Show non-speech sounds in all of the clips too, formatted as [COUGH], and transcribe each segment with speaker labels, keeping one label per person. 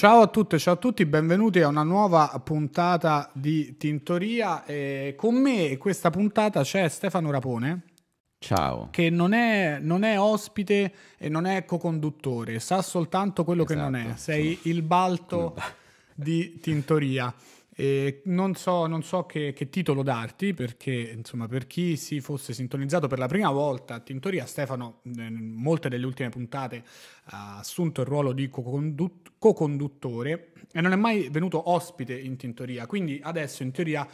Speaker 1: Ciao a tutte, ciao a tutti, benvenuti a una nuova puntata di Tintoria. E con me questa puntata c'è Stefano Rapone. Ciao. Che non è, non è ospite e non è co-conduttore, sa soltanto quello esatto, che non è. Esatto, Sei il balto di Tintoria. Eh, non so, non so che, che, titolo darti perché insomma, per chi si fosse sintonizzato per la prima volta a Tintoria, Stefano in molte delle ultime puntate ha assunto il ruolo di co-conduttore e non è mai venuto ospite in Tintoria, quindi adesso in teoria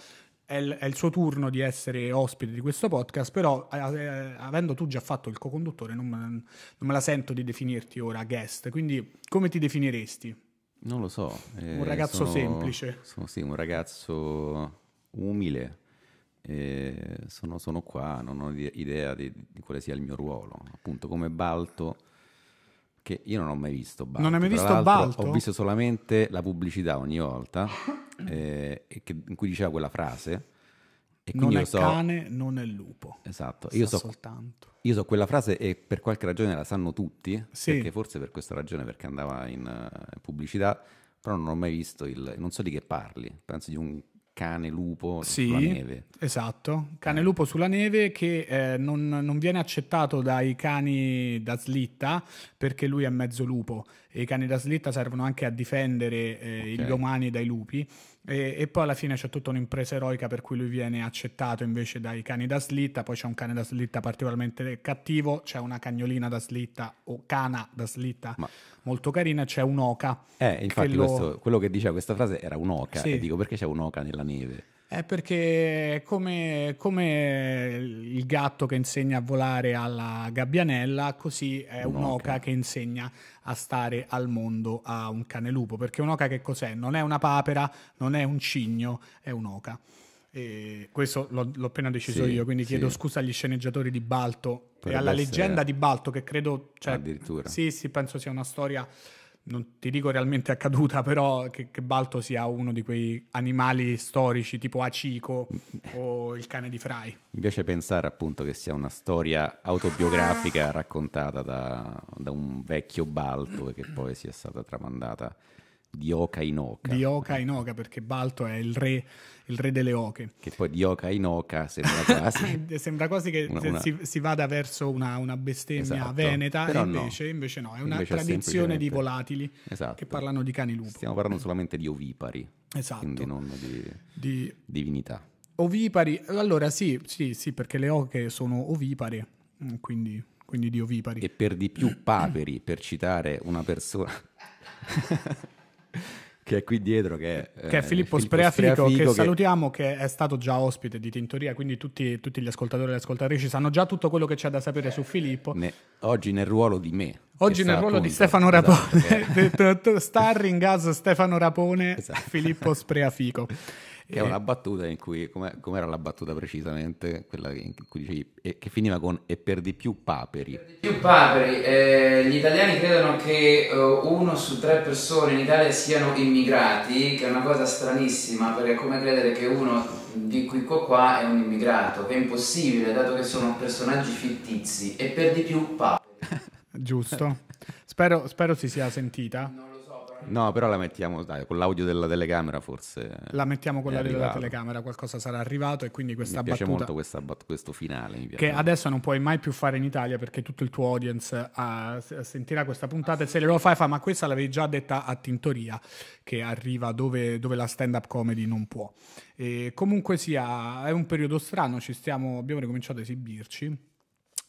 Speaker 1: è il, suo turno di essere ospite di questo podcast, però eh, avendo tu già fatto il co-conduttore non, non me la sento di definirti ora guest, quindi come ti definiresti?
Speaker 2: Non lo so. Eh, un ragazzo sono, semplice. Sono, sì, un ragazzo umile. Eh, sono, sono, qua, non ho idea di, di, quale sia il mio ruolo. Appunto, come Balto, che io non ho mai visto Balto. Non hai mai visto Balto? Ho visto solamente la pubblicità ogni volta eh, che, in cui diceva quella frase e non è so, cane, non è lupo. Esatto, io so, io so, quella frase e per qualche ragione la sanno tutti, sì. perché forse per questa ragione, perché andava in uh, pubblicità, però non ho mai visto il... non so di che parli, penso di un cane lupo sì, sulla neve.
Speaker 1: Esatto, cane eh. lupo sulla neve che eh, non, non, viene accettato dai cani da slitta perché lui è mezzo lupo e i cani da slitta servono anche a difendere eh, okay. gli umani dai lupi e, e, poi alla fine c'è tutta un'impresa eroica per cui lui viene accettato invece dai cani da slitta, poi c'è un cane da slitta particolarmente cattivo, c'è una cagnolina da slitta o cana da slitta Ma... molto carina e c'è un'oca. Eh, infatti che lo... questo,
Speaker 2: quello che diceva questa frase era un'oca, sì. e dico perché c'è un'oca nella neve?
Speaker 1: È perché come, come, il gatto che insegna a volare alla gabbianella, così è un'oca, un'oca che insegna a stare al mondo a un cane lupo. Perché un'oca che cos'è? Non è una papera, non è un cigno, è un'oca. questo l'ho, appena deciso sì, io, quindi sì. chiedo scusa agli sceneggiatori di Balto Potrebbe e alla leggenda di Balto che credo... Cioè, addirittura. Sì, sì, penso sia una storia non ti dico realmente accaduta, però che, che, Balto sia uno di quei animali storici tipo Acico o il cane di Fry.
Speaker 2: Mi piace pensare appunto che sia una storia autobiografica raccontata da, da un vecchio Balto e che poi sia stata tramandata di Oca in Oca.
Speaker 1: Di Oca in Oca, perché Balto è il re, il re delle oche.
Speaker 2: Che poi di Oca in Oca sembra quasi...
Speaker 1: [LAUGHS] Eh, sembra quasi che una, una... Si, si, vada verso una, una bestemmia esatto. veneta, Però invece no. invece no, è una invece tradizione è di volatili esatto. che parlano di cani lupo. Stiamo parlando
Speaker 2: solamente di ovipari, esatto. quindi non di, di... divinità.
Speaker 1: Ovipari, allora sì, sì, sì, perché le oche sono ovipari, mm, quindi, quindi di ovipari.
Speaker 2: E per di più [CLEARS THROAT] paperi, per citare una persona...
Speaker 1: [LAUGHS]
Speaker 2: che è qui dietro, che è, che è eh, Filippo, Filippo Spreafico, Spreafico, che,
Speaker 1: salutiamo, che... è stato già ospite di Tintoria, quindi tutti, tutti, gli ascoltatori e le ascoltatrici sanno già tutto quello che c'è da sapere su Filippo. Ne,
Speaker 2: oggi nel ruolo di me. Oggi nel ruolo appunto, di Stefano esatto, Rapone,
Speaker 1: esatto, [LAUGHS] starring as Stefano Rapone, esatto. Filippo Spreafico. Che è una
Speaker 2: battuta in cui, come era la battuta precisamente? Quella in cui dicevi, e, che finiva con e per di più paperi. Per di più paperi. Eh, gli italiani credono che uh, uno su tre persone in Italia siano immigrati, che è una cosa stranissima, perché è come credere che uno di qui qua è un immigrato, che è impossibile, dato che sono personaggi fittizi, e per di
Speaker 1: più paperi. [LAUGHS] Giusto. Spero, spero si sia sentita. No.
Speaker 2: No, però la mettiamo dai, con l'audio della telecamera forse. La mettiamo con l'audio della
Speaker 1: telecamera, qualcosa sarà arrivato e quindi questa mi piace battuta, molto
Speaker 2: questa, questo finale. Che
Speaker 1: adesso non puoi mai più fare in Italia perché tutto il tuo audience ah, sentirà questa puntata ah, e se sì. lo fai fa ma questa l'avevi già detta a Tintoria che arriva dove, dove la stand-up comedy non può. E comunque sia, è un periodo strano, stiamo, abbiamo ricominciato a esibirci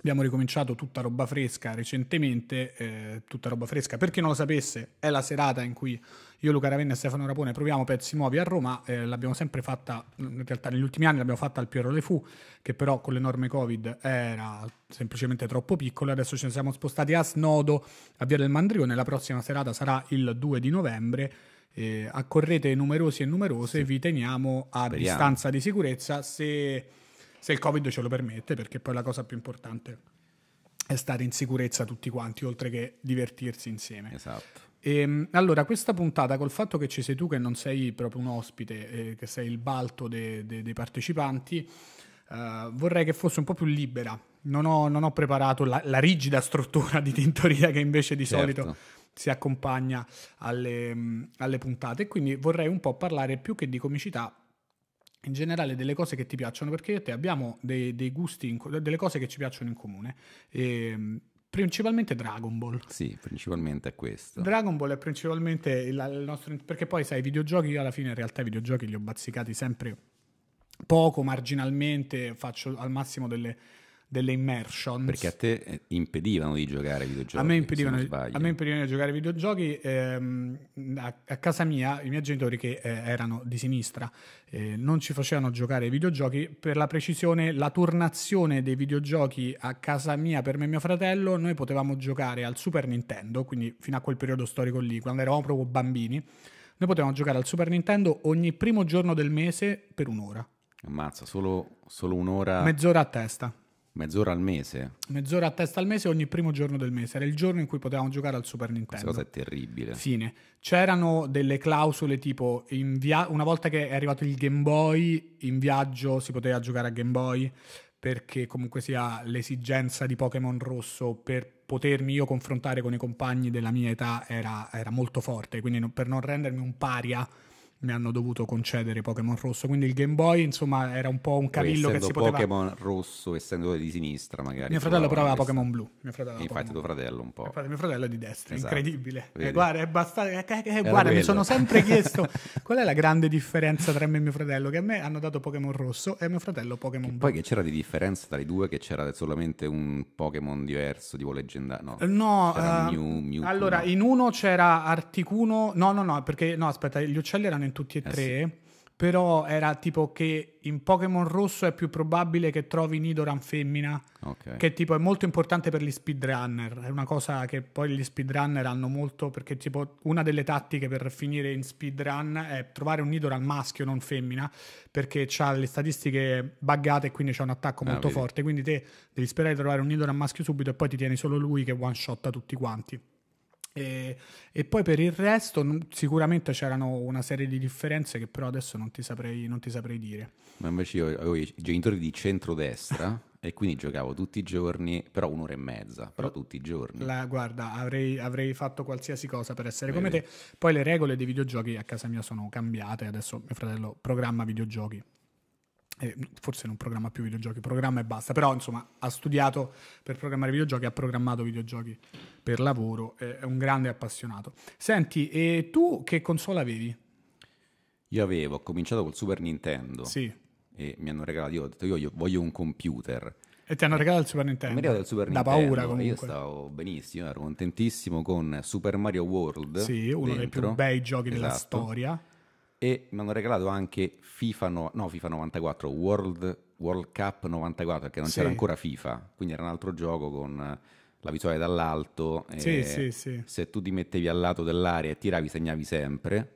Speaker 1: Abbiamo ricominciato tutta roba fresca recentemente, eh, tutta roba fresca. Per chi non lo sapesse, è la serata in cui io, Luca Ravenna e Stefano Rapone proviamo pezzi nuovi a Roma. Eh, l'abbiamo sempre fatta, in realtà negli ultimi anni l'abbiamo fatta al Piero Le Fu, che però con le norme Covid era semplicemente troppo piccolo. Adesso ci siamo spostati a Snodo, a Via del Mandrione. La prossima serata sarà il 2 di novembre. Eh, accorrete numerosi e numerose, sì. vi teniamo a Speriamo. distanza di sicurezza. Se se il Covid ce lo permette, perché poi la cosa più importante è stare in sicurezza tutti quanti, oltre che divertirsi insieme. Esatto. E, ehm, allora, questa puntata, col fatto che ci sei tu, che non sei proprio un ospite, eh, che sei il balto de, de, dei partecipanti, eh, vorrei che fosse un po' più libera. Non ho, non ho preparato la, la, rigida struttura di tintoria che invece di certo. solito si accompagna alle, alle puntate, quindi vorrei un po' parlare più che di comicità, in generale delle cose che ti piacciono, perché io e te abbiamo dei, dei gusti, in, delle cose che ci piacciono in comune. E, ehm, principalmente Dragon Ball.
Speaker 2: Sì, principalmente è questo.
Speaker 1: Dragon Ball è principalmente il, il nostro... Perché poi, sai, i videogiochi, io alla fine in realtà i videogiochi li ho bazzicati sempre poco, marginalmente, faccio al massimo delle delle immersion. Perché a te
Speaker 2: eh, impedivano di giocare videogiochi. A me impedivano,
Speaker 1: a me impedivano di giocare videogiochi. Ehm, a, a, casa mia, i miei genitori, che eh, erano di sinistra, eh, non ci facevano giocare ai videogiochi. Per la precisione, la turnazione dei videogiochi a casa mia per me e mio fratello, noi potevamo giocare al Super Nintendo, quindi fino a quel periodo storico lì, quando eravamo proprio bambini. Noi potevamo giocare al Super Nintendo ogni primo giorno del mese per un'ora.
Speaker 2: Ammazza, solo, solo un'ora. Mezz'ora a testa. Mezz'ora al mese?
Speaker 1: Mezz'ora a testa al mese ogni primo giorno del mese. Era il giorno in cui potevamo giocare al Super Nintendo. Questa cosa è terribile. Fine. C'erano delle clausole tipo via- una volta che è arrivato il Game Boy in viaggio si poteva giocare a Game Boy perché comunque sia l'esigenza di Pokémon rosso per potermi io confrontare con i compagni della mia età era, era molto forte, quindi no, per non rendermi un paria ne hanno dovuto concedere Pokémon rosso. Quindi il Game Boy, insomma, era un po' un cavillo che si poteva...
Speaker 2: Pokémon rosso, essendo di sinistra, magari. Mio fratello però aveva Pokémon blu. Mio fratello infatti, tuo fratello un po'.
Speaker 1: Mio fratello è di destra, esatto. incredibile. Eh, guarda, è basta... Eh, eh, eh guarda quello. mi sono sempre [LAUGHS] chiesto qual è la grande differenza tra me e mio fratello, che a me hanno dato Pokémon rosso e a mio fratello Pokémon blu. Poi
Speaker 2: che c'era di differenza tra i due, che c'era solamente un Pokémon diverso, tipo leggendario. No, eh, no uh, Mew, Mew, allora,
Speaker 1: in uno c'era Articuno... No, no, no, perché... No, aspetta, gli uccelli erano in tutti e eh, tre. Sì. Però era tipo che in Pokémon rosso è più probabile che trovi Nidoran femmina, okay. che tipo è molto importante per gli speedrunner. È una cosa che poi gli speedrunner hanno molto, perché tipo una delle tattiche per finire in speedrun è trovare un Nidoran maschio, non femmina, perché ha le statistiche buggate e quindi c'è un attacco ah, molto vedi. forte. Quindi te devi sperare di trovare un Nidoran maschio subito e poi ti tieni solo lui che one shotta tutti quanti. E, e, poi per il resto sicuramente c'erano una serie di differenze che però adesso non ti saprei, non ti saprei dire.
Speaker 2: Ma invece io avevo i genitori di centrodestra [LAUGHS] e quindi giocavo tutti i giorni, però un'ora e
Speaker 1: mezza, però tutti i giorni. La, guarda, avrei, avrei, fatto qualsiasi cosa per essere Vedi. come te. Poi le regole dei videogiochi a casa mia sono cambiate, adesso mio fratello programma videogiochi, eh, forse non programma più videogiochi, programma e basta, però insomma ha studiato per programmare videogiochi, ha programmato videogiochi per lavoro, è un grande appassionato. Senti, e tu che console avevi?
Speaker 2: Io avevo, ho cominciato col Super Nintendo. Sì. E mi hanno regalato, io ho detto io voglio un computer.
Speaker 1: E ti hanno regalato il Super Nintendo? Mi regalato il Super da Nintendo. Da paura comunque. Io
Speaker 2: stavo benissimo, ero contentissimo con Super Mario World. Sì, uno dentro. dei più bei giochi esatto. della storia e mi hanno regalato anche FIFA, no, no FIFA 94, World, World, Cup 94, perché non sì. c'era ancora FIFA, quindi era un altro gioco con la visuale dall'alto. Sì, sì, sì. Se tu ti mettevi al lato dell'area e tiravi, segnavi sempre.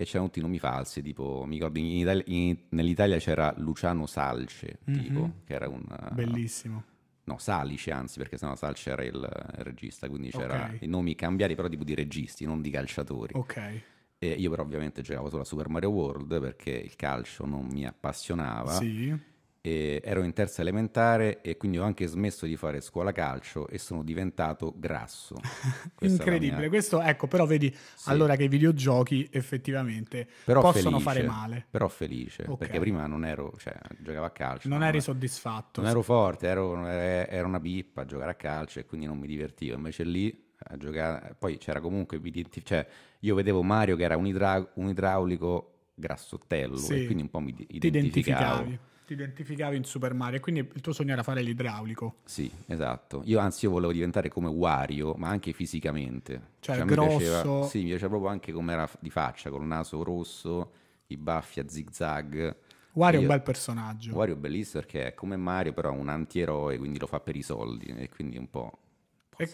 Speaker 2: E c'erano tutti i nomi falsi, tipo, mi ricordo, in Italia, in, nell'Italia c'era Luciano Salce, mm-hmm. tipo, che era un... Bellissimo. No, Salice anzi, perché sennò Salce era il, il regista, quindi c'erano okay. i nomi cambiati però tipo di registi, non di calciatori. Ok. E io però ovviamente giocavo solo a Super Mario World perché il calcio non mi appassionava. Sì. ero in terza elementare e quindi ho anche smesso di fare scuola calcio e sono diventato grasso. [LAUGHS] Questa Incredibile, mia... questo
Speaker 1: ecco, però vedi sì. allora che i videogiochi effettivamente però possono felice, fare male. Però felice, okay. perché
Speaker 2: prima non ero, cioè giocavo a calcio. Non, eri soddisfatto. Non ero forte, ero, era una pippa a giocare a calcio e quindi non mi divertivo, invece lì a giocare, poi c'era comunque, cioè, io vedevo Mario che era un, idra- un idraulico grassottello sì. e quindi un po' mi Ti identificavi,
Speaker 1: ti identificavi in Super Mario e quindi il tuo sogno era fare l'idraulico.
Speaker 2: Sì, esatto. Io anzi io volevo diventare come Wario, ma anche fisicamente. Cioè, cioè grosso. Mi piaceva, sì, mi piaceva proprio anche come era di faccia, col naso rosso, i baffi a zigzag.
Speaker 1: Wario è un bel personaggio.
Speaker 2: Wario è bellissimo perché è come Mario, però un antieroe, quindi lo fa per i soldi e quindi un po'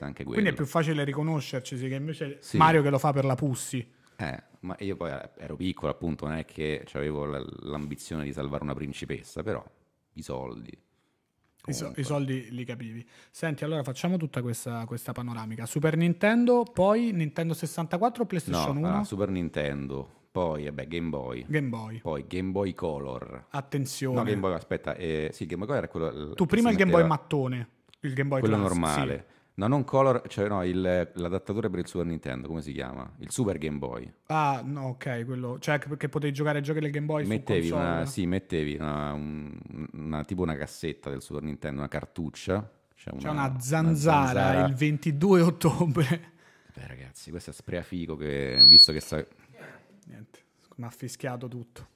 Speaker 2: anche quello. Quindi è più
Speaker 1: facile riconoscerci sì, che invece sì. Mario che lo fa per la Pussi.
Speaker 2: Eh, ma io poi eh, ero piccolo, appunto, non è che avevo l'ambizione di salvare una principessa, però i soldi.
Speaker 1: Comunque. I, soldi li capivi. Senti, allora facciamo tutta questa, questa panoramica. Super Nintendo, poi Nintendo 64, PlayStation no, 1. Ah,
Speaker 2: Super Nintendo, poi vabbè, Game Boy. Game Boy. Poi Game Boy Color. Attenzione. No, Game Boy, aspetta, eh, sì, Game Boy Color era quello... Tu prima il Game Boy
Speaker 1: mattone, il Game Boy Quello Class, normale.
Speaker 2: Sì No, non Color, cioè no, il, l'adattatore per il Super Nintendo, come si chiama? Il Super Game Boy.
Speaker 1: Ah, no, ok, quello, cioè perché potevi giocare a giochi del Game Boy mettevi una, Sì,
Speaker 2: mettevi una, un, una, tipo una cassetta del Super Nintendo, una cartuccia. C'è cioè, cioè una, una, zanzara, zanzara il
Speaker 1: 22 ottobre. [LAUGHS] Beh
Speaker 2: ragazzi, questo è spreafico che, visto che... Sa...
Speaker 1: Niente, mi ha fischiato tutto.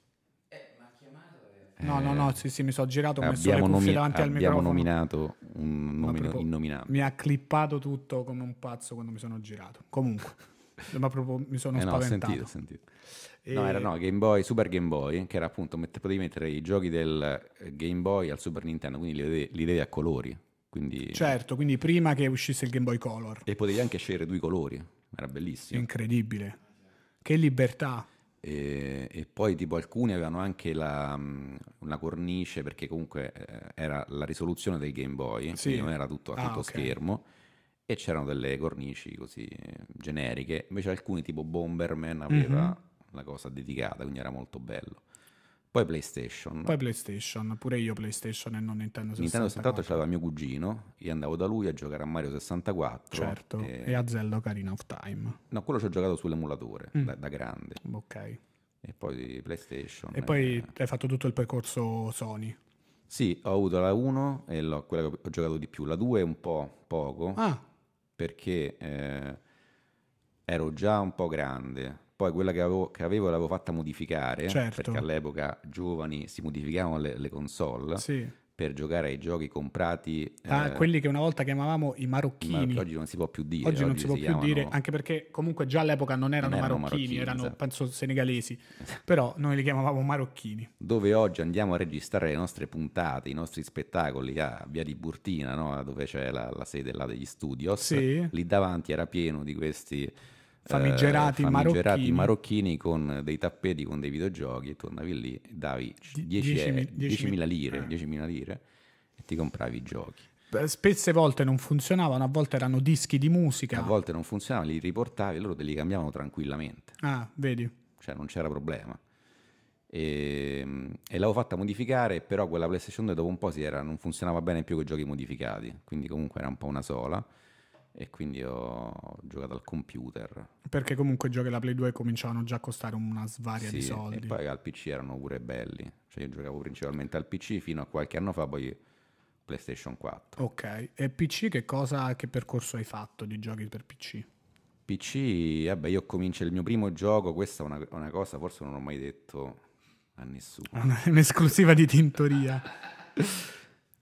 Speaker 1: No, no, no, eh, sì, sì, mi sono girato, ho messo le cuffie davanti al microfono. Abbiamo nominato un nomino innominato. Mi ha clippato tutto come un pazzo quando mi sono girato. Comunque, [LAUGHS] ma proprio mi sono eh spaventato. No, ho sentito, ho sentito. E... No, era no,
Speaker 2: Game Boy, Super Game Boy, che era appunto, met- potevi mettere i giochi del eh, Game Boy al Super Nintendo, quindi li vedevi, li vedevi a colori. Quindi...
Speaker 1: Certo, quindi prima che uscisse il Game Boy Color.
Speaker 2: E potevi anche scegliere due colori, era bellissimo. Incredibile. Che libertà. E, e, poi tipo alcuni avevano anche la, una mm, cornice perché comunque eh, era la risoluzione del Game Boy, sì. quindi non era tutto a ah, tutto okay. schermo e c'erano delle cornici così generiche, invece alcuni tipo Bomberman aveva mm-hmm. una cosa dedicata, quindi era molto bello. Poi PlayStation. Poi
Speaker 1: PlayStation, pure io PlayStation e non Nintendo 64. Nintendo 64
Speaker 2: c'aveva mio cugino, io andavo da lui a giocare a Mario 64. Certo, e, e a
Speaker 1: Zelda Ocarina of Time.
Speaker 2: No, quello ci ho giocato sull'emulatore, mm. da, da grande. Ok. E poi PlayStation. E, e poi
Speaker 1: hai fatto tutto il percorso Sony.
Speaker 2: Sì, ho avuto la 1 e l'ho, quella che ho giocato di più. La 2 è un po' poco. Ah. Perché eh, ero già un po' grande poi quella che avevo, che avevo l'avevo fatta modificare, certo. perché all'epoca giovani si modificavano le, le console. Sì per giocare ai giochi comprati. Ah, eh, quelli
Speaker 1: che una volta chiamavamo i marocchini. oggi non si può più dire. Oggi non oggi si può si più chiamano... dire, anche perché comunque già all'epoca non erano, non erano marocchini, marocchini, erano esatto. penso senegalesi, [LAUGHS] però noi li chiamavamo marocchini.
Speaker 2: Dove oggi andiamo a registrare le nostre puntate, i nostri spettacoli a Via di Burtina, no? dove c'è la, la sede là degli studios, sì. lì davanti era pieno di questi famigerati, eh, famigerati marocchini. marocchini. con dei tappeti, con dei videogiochi e tornavi lì e davi 10.000 lire, eh. lire e ti compravi i giochi
Speaker 1: spesse volte non
Speaker 2: funzionavano, a volte erano dischi di musica. A volte non funzionavano, li riportavi e loro te li cambiavano tranquillamente.
Speaker 1: Ah, vedi.
Speaker 2: Cioè non c'era problema. E, ehm, e l'avevo fatta modificare, però quella PlayStation 2 dopo un po' si era, non funzionava bene più con i giochi modificati, quindi comunque era un po' una sola e quindi ho giocato al computer.
Speaker 1: Perché comunque i giochi alla Play 2 cominciavano già a costare una svaria sì, di soldi. E
Speaker 2: poi al PC erano pure belli. Cioè io giocavo principalmente al PC fino a qualche anno fa, poi PlayStation 4.
Speaker 1: Ok, e PC che cosa, che percorso hai fatto di giochi per PC?
Speaker 2: PC, vabbè, io comincio il mio primo gioco, questa è una, una cosa, forse non ho mai detto a nessuno.
Speaker 1: [LAUGHS] un'esclusiva di Tintoria. [LAUGHS]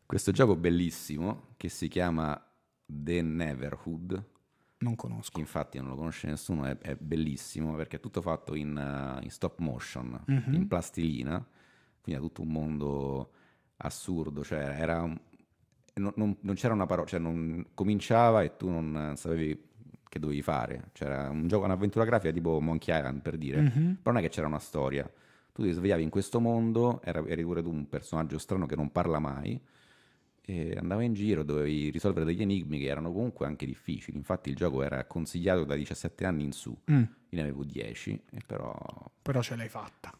Speaker 2: Questo gioco bellissimo che si chiama The Neverhood.
Speaker 1: Non conosco.
Speaker 2: Infatti non lo conosce nessuno, è, è bellissimo perché è tutto fatto in, uh, in stop motion, mm-hmm. in plastilina, quindi è tutto un mondo assurdo, cioè era un, non, non, non, c'era una parola, cioè non cominciava e tu non sapevi che dovevi fare, c'era un gioco, un'avventura grafica tipo Monkey Island per dire, mm-hmm. però non è che c'era una storia, tu ti svegliavi in questo mondo, eri pure tu un personaggio strano che non parla mai, e andava in giro, dovevi risolvere degli enigmi che erano comunque anche difficili. Infatti il gioco era consigliato da 17 anni in su, mm. io ne avevo 10, però...
Speaker 1: Però ce l'hai fatta.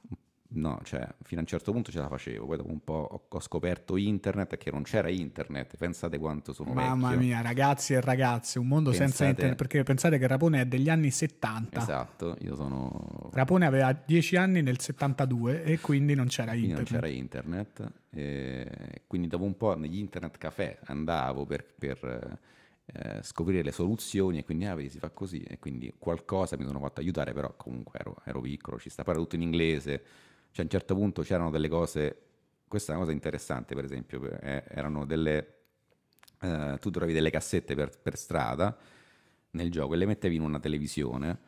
Speaker 2: No, cioè, fino a un certo punto ce la facevo, poi dopo un po' ho, scoperto internet che non c'era internet, pensate quanto sono Mamma vecchio. mia,
Speaker 1: ragazzi e ragazze, un mondo pensate... senza internet, perché pensate che Rapone è degli anni 70.
Speaker 2: Esatto, io sono...
Speaker 1: Rapone aveva 10 anni nel 72 e quindi non c'era quindi internet. non c'era
Speaker 2: internet, eh, quindi dopo un po' negli internet caffè andavo per... per eh, scoprire le soluzioni e quindi ah, vedi, si fa così e quindi qualcosa mi sono fatto aiutare però comunque ero, ero piccolo ci sta parlando tutto in inglese cioè a un certo punto c'erano delle cose, questa è una cosa interessante per esempio, eh, erano delle, eh, tu trovi delle cassette per, per strada nel gioco e le mettevi in una televisione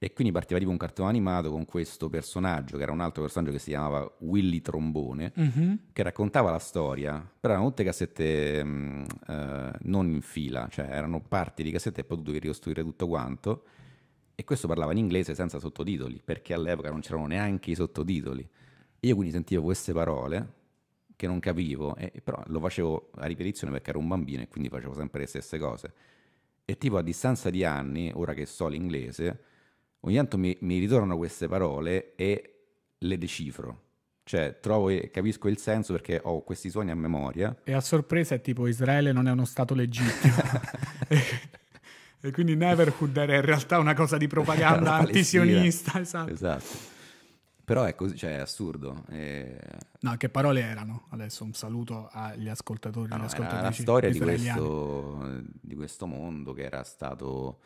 Speaker 2: e quindi partiva tipo un cartone animato con questo personaggio, che era un altro personaggio che si chiamava Willy Trombone, mm-hmm. che raccontava la storia, però erano tutte cassette mh, mm, eh, non in fila, cioè erano parti di cassette e poi tu dovevi ricostruire tutto quanto e questo parlava in inglese senza sottotitoli, perché all'epoca non c'erano neanche i sottotitoli. Io quindi sentivo queste parole che non capivo, e, però lo facevo a ripetizione perché ero un bambino e quindi facevo sempre le stesse cose. E tipo a distanza di anni, ora che so l'inglese, ogni tanto mi, mi ritornano queste parole e le decifro. Cioè, trovo e capisco il senso perché ho questi suoni a memoria.
Speaker 1: E a sorpresa è tipo Israele non è uno stato legittimo. [LAUGHS] [LAUGHS] E quindi Neverhood era in realtà una cosa di propaganda [LAUGHS] antisionista. Esatto.
Speaker 2: esatto. Però è così, cioè è assurdo. E... Eh.
Speaker 1: No, che parole erano? Adesso un saluto agli ascoltatori. No, no, era la storia di
Speaker 2: questo, di questo, mondo che era stato...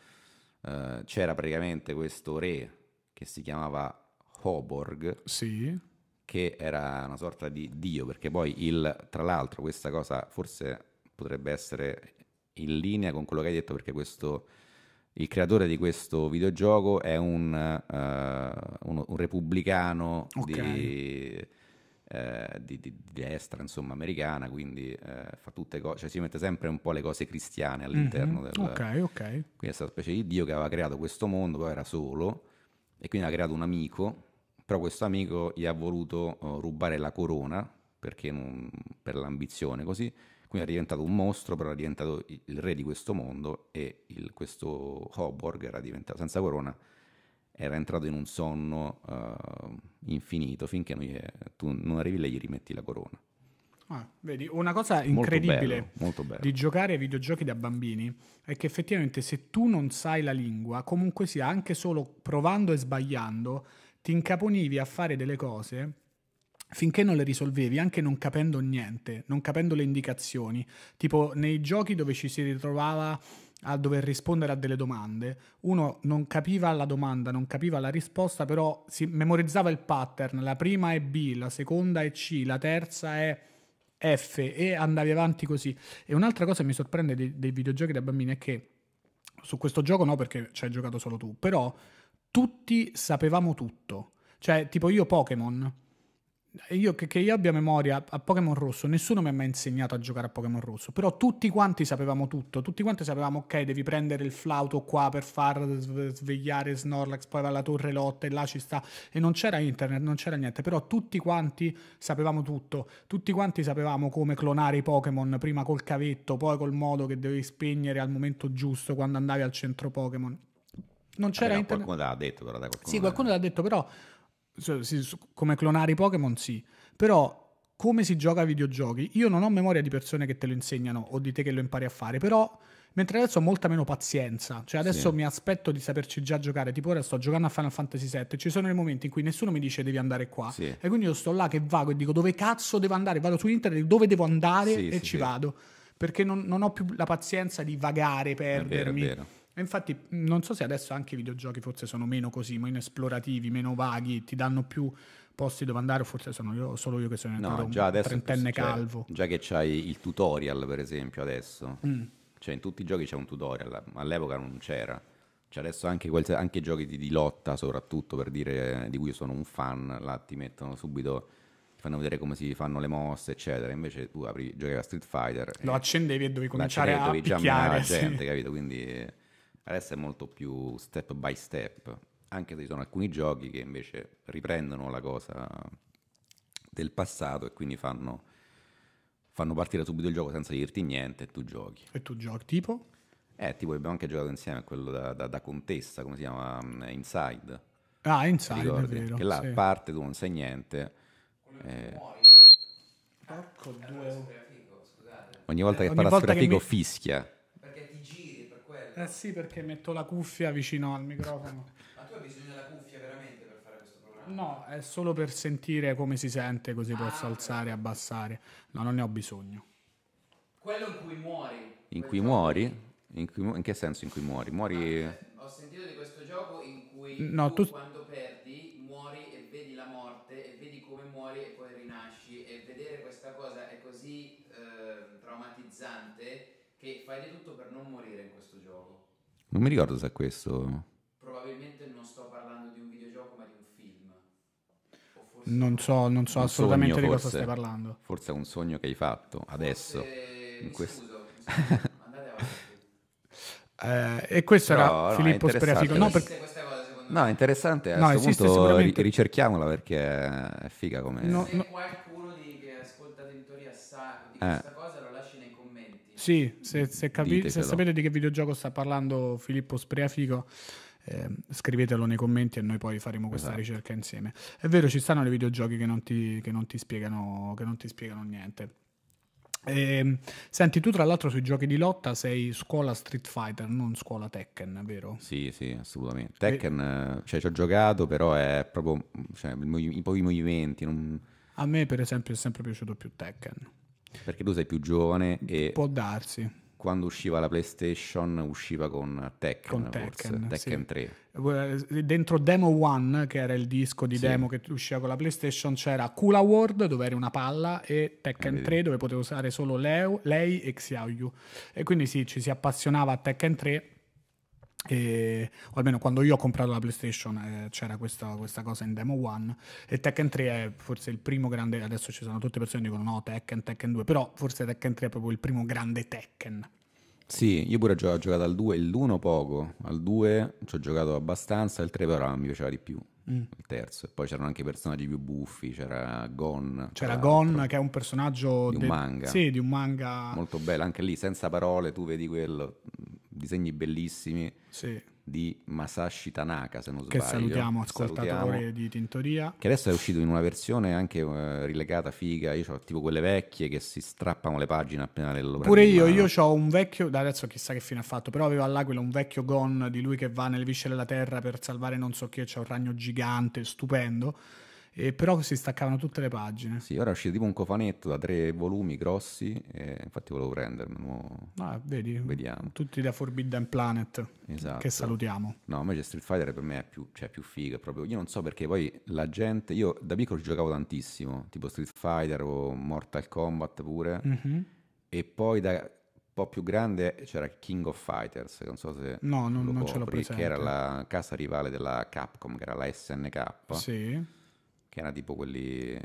Speaker 2: Uh, c'era praticamente questo re che si chiamava Hoborg. Sì. Che era una sorta di dio, perché poi il, tra l'altro questa cosa forse potrebbe essere in linea con quello che hai detto perché questo, il creatore di questo videogioco è un, uh, eh, un, un repubblicano okay. di, uh, di, di, di, destra, insomma, americana, quindi uh, fa tutte cose, cioè si mette sempre un po' le cose cristiane all'interno mm-hmm. del... Ok, ok. Quindi è stata specie di Dio che aveva creato questo mondo, poi era solo, e quindi ha creato un amico, però questo amico gli ha voluto oh, rubare la corona, perché non, per l'ambizione così, quindi è diventato un mostro, però è diventato il re di questo mondo e il, questo Hoborg era diventato senza corona, era entrato in un sonno uh, infinito finché non tu non arrivi lei gli rimetti la corona.
Speaker 1: Ah, vedi, una cosa incredibile molto bello, molto bello. di giocare ai videogiochi da bambini è che effettivamente se tu non sai la lingua, comunque sia anche solo provando e sbagliando, ti incaponivi a fare delle cose finché non le risolvevi, anche non capendo niente, non capendo le indicazioni, tipo nei giochi dove ci si ritrovava a dover rispondere a delle domande, uno non capiva la domanda, non capiva la risposta, però si memorizzava il pattern, la prima è B, la seconda è C, la terza è F e andavi avanti così. E un'altra cosa che mi sorprende dei, dei videogiochi da bambini è che su questo gioco no perché ci hai giocato solo tu, però tutti sapevamo tutto. Cioè, tipo io Pokémon, io che, che, io abbia memoria a Pokémon Rosso, nessuno mi ha mai insegnato a giocare a Pokémon Rosso, però tutti quanti sapevamo tutto, tutti quanti sapevamo ok, devi prendere il flauto qua per far svegliare Snorlax, poi va alla torre lotta e là ci sta e non c'era internet, non c'era niente, però tutti quanti sapevamo tutto, tutti quanti sapevamo come clonare i Pokémon prima col cavetto, poi col modo che devi spegnere al momento giusto quando andavi al centro Pokémon. Non c'era internet.
Speaker 2: Qualcuno l'ha detto, però. Da qualcuno sì,
Speaker 1: qualcuno l'ha detto, però cioè, sì, come clonare i Pokémon sì, però come si gioca a videogiochi, io non ho memoria di persone che te lo insegnano o di te che lo impari a fare, però mentre adesso ho molta meno pazienza, cioè adesso sì. mi aspetto di saperci già giocare, tipo ora sto giocando a Final Fantasy VII, ci sono dei momenti in cui nessuno mi dice devi andare qua sì. e quindi io sto là che vago e dico dove cazzo devo andare, vado su internet dove devo andare e ci vado, perché non, non, ho più la pazienza di vagare, perdermi. È vero, è vero infatti non so se adesso anche i videogiochi forse sono meno così, meno esplorativi, meno vaghi, ti danno più posti dove andare o forse sono io, solo io che sono no, già adesso trentenne cioè, calvo.
Speaker 2: Già che c'hai il tutorial per esempio adesso, mm. cioè in tutti i giochi c'è un tutorial, all'epoca non c'era. Cioè adesso anche, quel, anche giochi di, di, lotta soprattutto per dire di cui io sono un fan, là ti mettono subito fanno vedere come si fanno le mosse, eccetera. Invece tu apri, giocavi a Street Fighter. Lo accendevi e dovevi cominciare a dovevi picchiare. Dovevi già [LAUGHS] sì. gente, capito? Quindi Adesso è molto più step by step, anche se ci sono alcuni giochi che invece riprendono la cosa del passato e quindi fanno, fanno partire subito il gioco senza dirti niente e tu giochi.
Speaker 1: E tu giochi tipo?
Speaker 2: Eh, tipo abbiamo anche giocato insieme a quello da, da, da contessa, come si chiama? Mm, Inside. Ah, Inside, ricordi? è vero. Che là sì. parte, tu non sai niente. Eh... Porco eh, due... Ogni volta che eh, parla Sferafico
Speaker 1: mi... fischia. Eh sì, perché metto la cuffia vicino al microfono. Ma tu hai bisogno della cuffia veramente per fare questo programma? No, è solo per sentire come si sente, così ah, posso alzare e abbassare. No, non ne ho bisogno. Quello in cui
Speaker 2: muori. In cui muori? In, cui, in, che senso in cui muori? Muori... Ah, eh, ho sentito di questo
Speaker 1: gioco in cui no, tu, tu quando perdi muori e vedi la morte
Speaker 2: e vedi come muori e poi rinasci e vedere questa cosa è così eh, traumatizzante che fai di tutto per non morire in questo gioco. Non mi ricordo se è questo. Probabilmente non sto parlando di un videogioco,
Speaker 1: ma di un film. Forse... Non so, non so assolutamente sogno, di forse. cosa stai parlando.
Speaker 2: Forse è un sogno che hai fatto adesso. Forse... In questo... Scuso, [LAUGHS] andate
Speaker 1: avanti. eh, e questo Però, era no, Filippo Sperafico. No, perché... No, interessante. A no, questo punto
Speaker 2: ricerchiamola perché è figa come. No, Se qualcuno di, che ascolta in teoria sa di eh. questa cosa,
Speaker 1: sì, se, se, capi- se sapete di che videogioco sta parlando Filippo Spreafico, eh, scrivetelo nei commenti e noi poi faremo questa esatto. ricerca insieme. È vero, ci stanno i videogiochi che non ti, che non ti, spiegano, che non ti spiegano niente. E, ehm, senti, tu tra l'altro sui giochi di lotta sei scuola Street Fighter, non scuola Tekken, vero?
Speaker 2: Sì, sì, assolutamente. Tekken, e... Eh, cioè, ci ho giocato, però è proprio cioè, i, i, i movimenti. Non...
Speaker 1: A me, per esempio, è sempre piaciuto più Tekken.
Speaker 2: Perché tu sei più giovane e... Può darsi quando usciva la PlayStation usciva con Tekken, con Tekken, forse, Tekken
Speaker 1: sì. 3. Eh, dentro Demo One, che era il disco di sì. demo che usciva con la PlayStation, c'era Kula World, dove eri una palla, e Tekken eh, ah, 3, dove potevo usare solo Leo, lei e Xiaoyu. E quindi sì, ci si appassionava a Tekken 3 e, o almeno quando io ho comprato la PlayStation eh, c'era questa, questa, cosa in Demo 1 e Tekken 3 è forse il primo grande adesso ci sono tutte persone che dicono no Tekken, Tekken 2 però forse Tekken 3 è proprio il primo grande Tekken
Speaker 2: sì, io pure ho giocato al 2 l'1 poco, al 2 ci ho giocato abbastanza, il 3 però mi piaceva di più Mm. il terzo, e poi c'erano anche i personaggi più buffi, c'era Gon. C'era
Speaker 1: Gon che è un personaggio di un, de... manga. Sì, di un manga.
Speaker 2: Molto bello, anche lì senza parole tu vedi quello, disegni bellissimi sì. di Masashi Tanaka, se non che sbaglio. Che salutiamo, ascoltatore salutiamo,
Speaker 1: di Tintoria.
Speaker 2: Che adesso è uscito in una versione anche uh, rilegata figa, io ho tipo quelle vecchie che si strappano le pagine appena le loro Pure io, io
Speaker 1: ho un vecchio, da adesso chissà che fine ha fatto, però avevo all'Aquila un vecchio gon di lui che va nelle viscere della terra per salvare non so chi, c'è un ragno gigante, stupendo e però si staccavano tutte le pagine.
Speaker 2: Sì, ora è uscito tipo un cofanetto da tre volumi grossi, infatti volevo prendermelo.
Speaker 1: Ah, vedi, vediamo. Tutti da Forbidden Planet, esatto. che salutiamo.
Speaker 2: No, invece Street Fighter per me è più, cioè, più figo, proprio. io non so perché poi la gente, io da piccolo ci giocavo tantissimo, tipo Street Fighter o Mortal Kombat pure, mm-hmm. e poi da un po' più grande c'era King of Fighters, non so se no, non, non copri, ce l'ho presente. che era la casa rivale della Capcom, che era la SNK. Sì che era tipo quelli,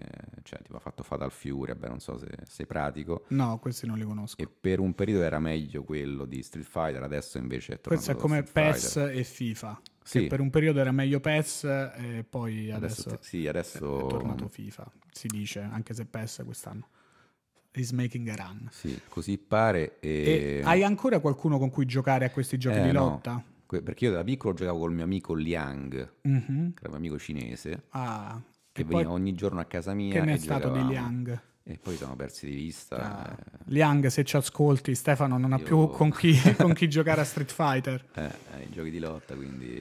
Speaker 2: cioè tipo ha fatto Fatal Fury, beh non so se sei pratico.
Speaker 1: No, questi non li
Speaker 2: conosco. E per un periodo era meglio quello di Street Fighter, adesso invece è tornato Questo è come PES e FIFA.
Speaker 1: Sì. Che per un periodo era meglio PES e poi adesso, adesso, sì, adesso... È, è tornato FIFA, si dice, anche se PES quest'anno. Is making a run.
Speaker 2: Sì, così pare. E... e hai
Speaker 1: ancora qualcuno con cui giocare a questi giochi eh, di lotta? No
Speaker 2: perché io da piccolo giocavo col mio amico Liang, mm-hmm. che era un amico cinese. Ah, che veniva ogni giorno a casa mia. Che ne è stato di Liang? E poi siamo persi di vista. Ah, eh.
Speaker 1: Liang, se ci ascolti, Stefano non Io... ha più con chi, [LAUGHS] con chi, giocare a Street Fighter.
Speaker 2: Eh, eh i giochi di lotta, quindi...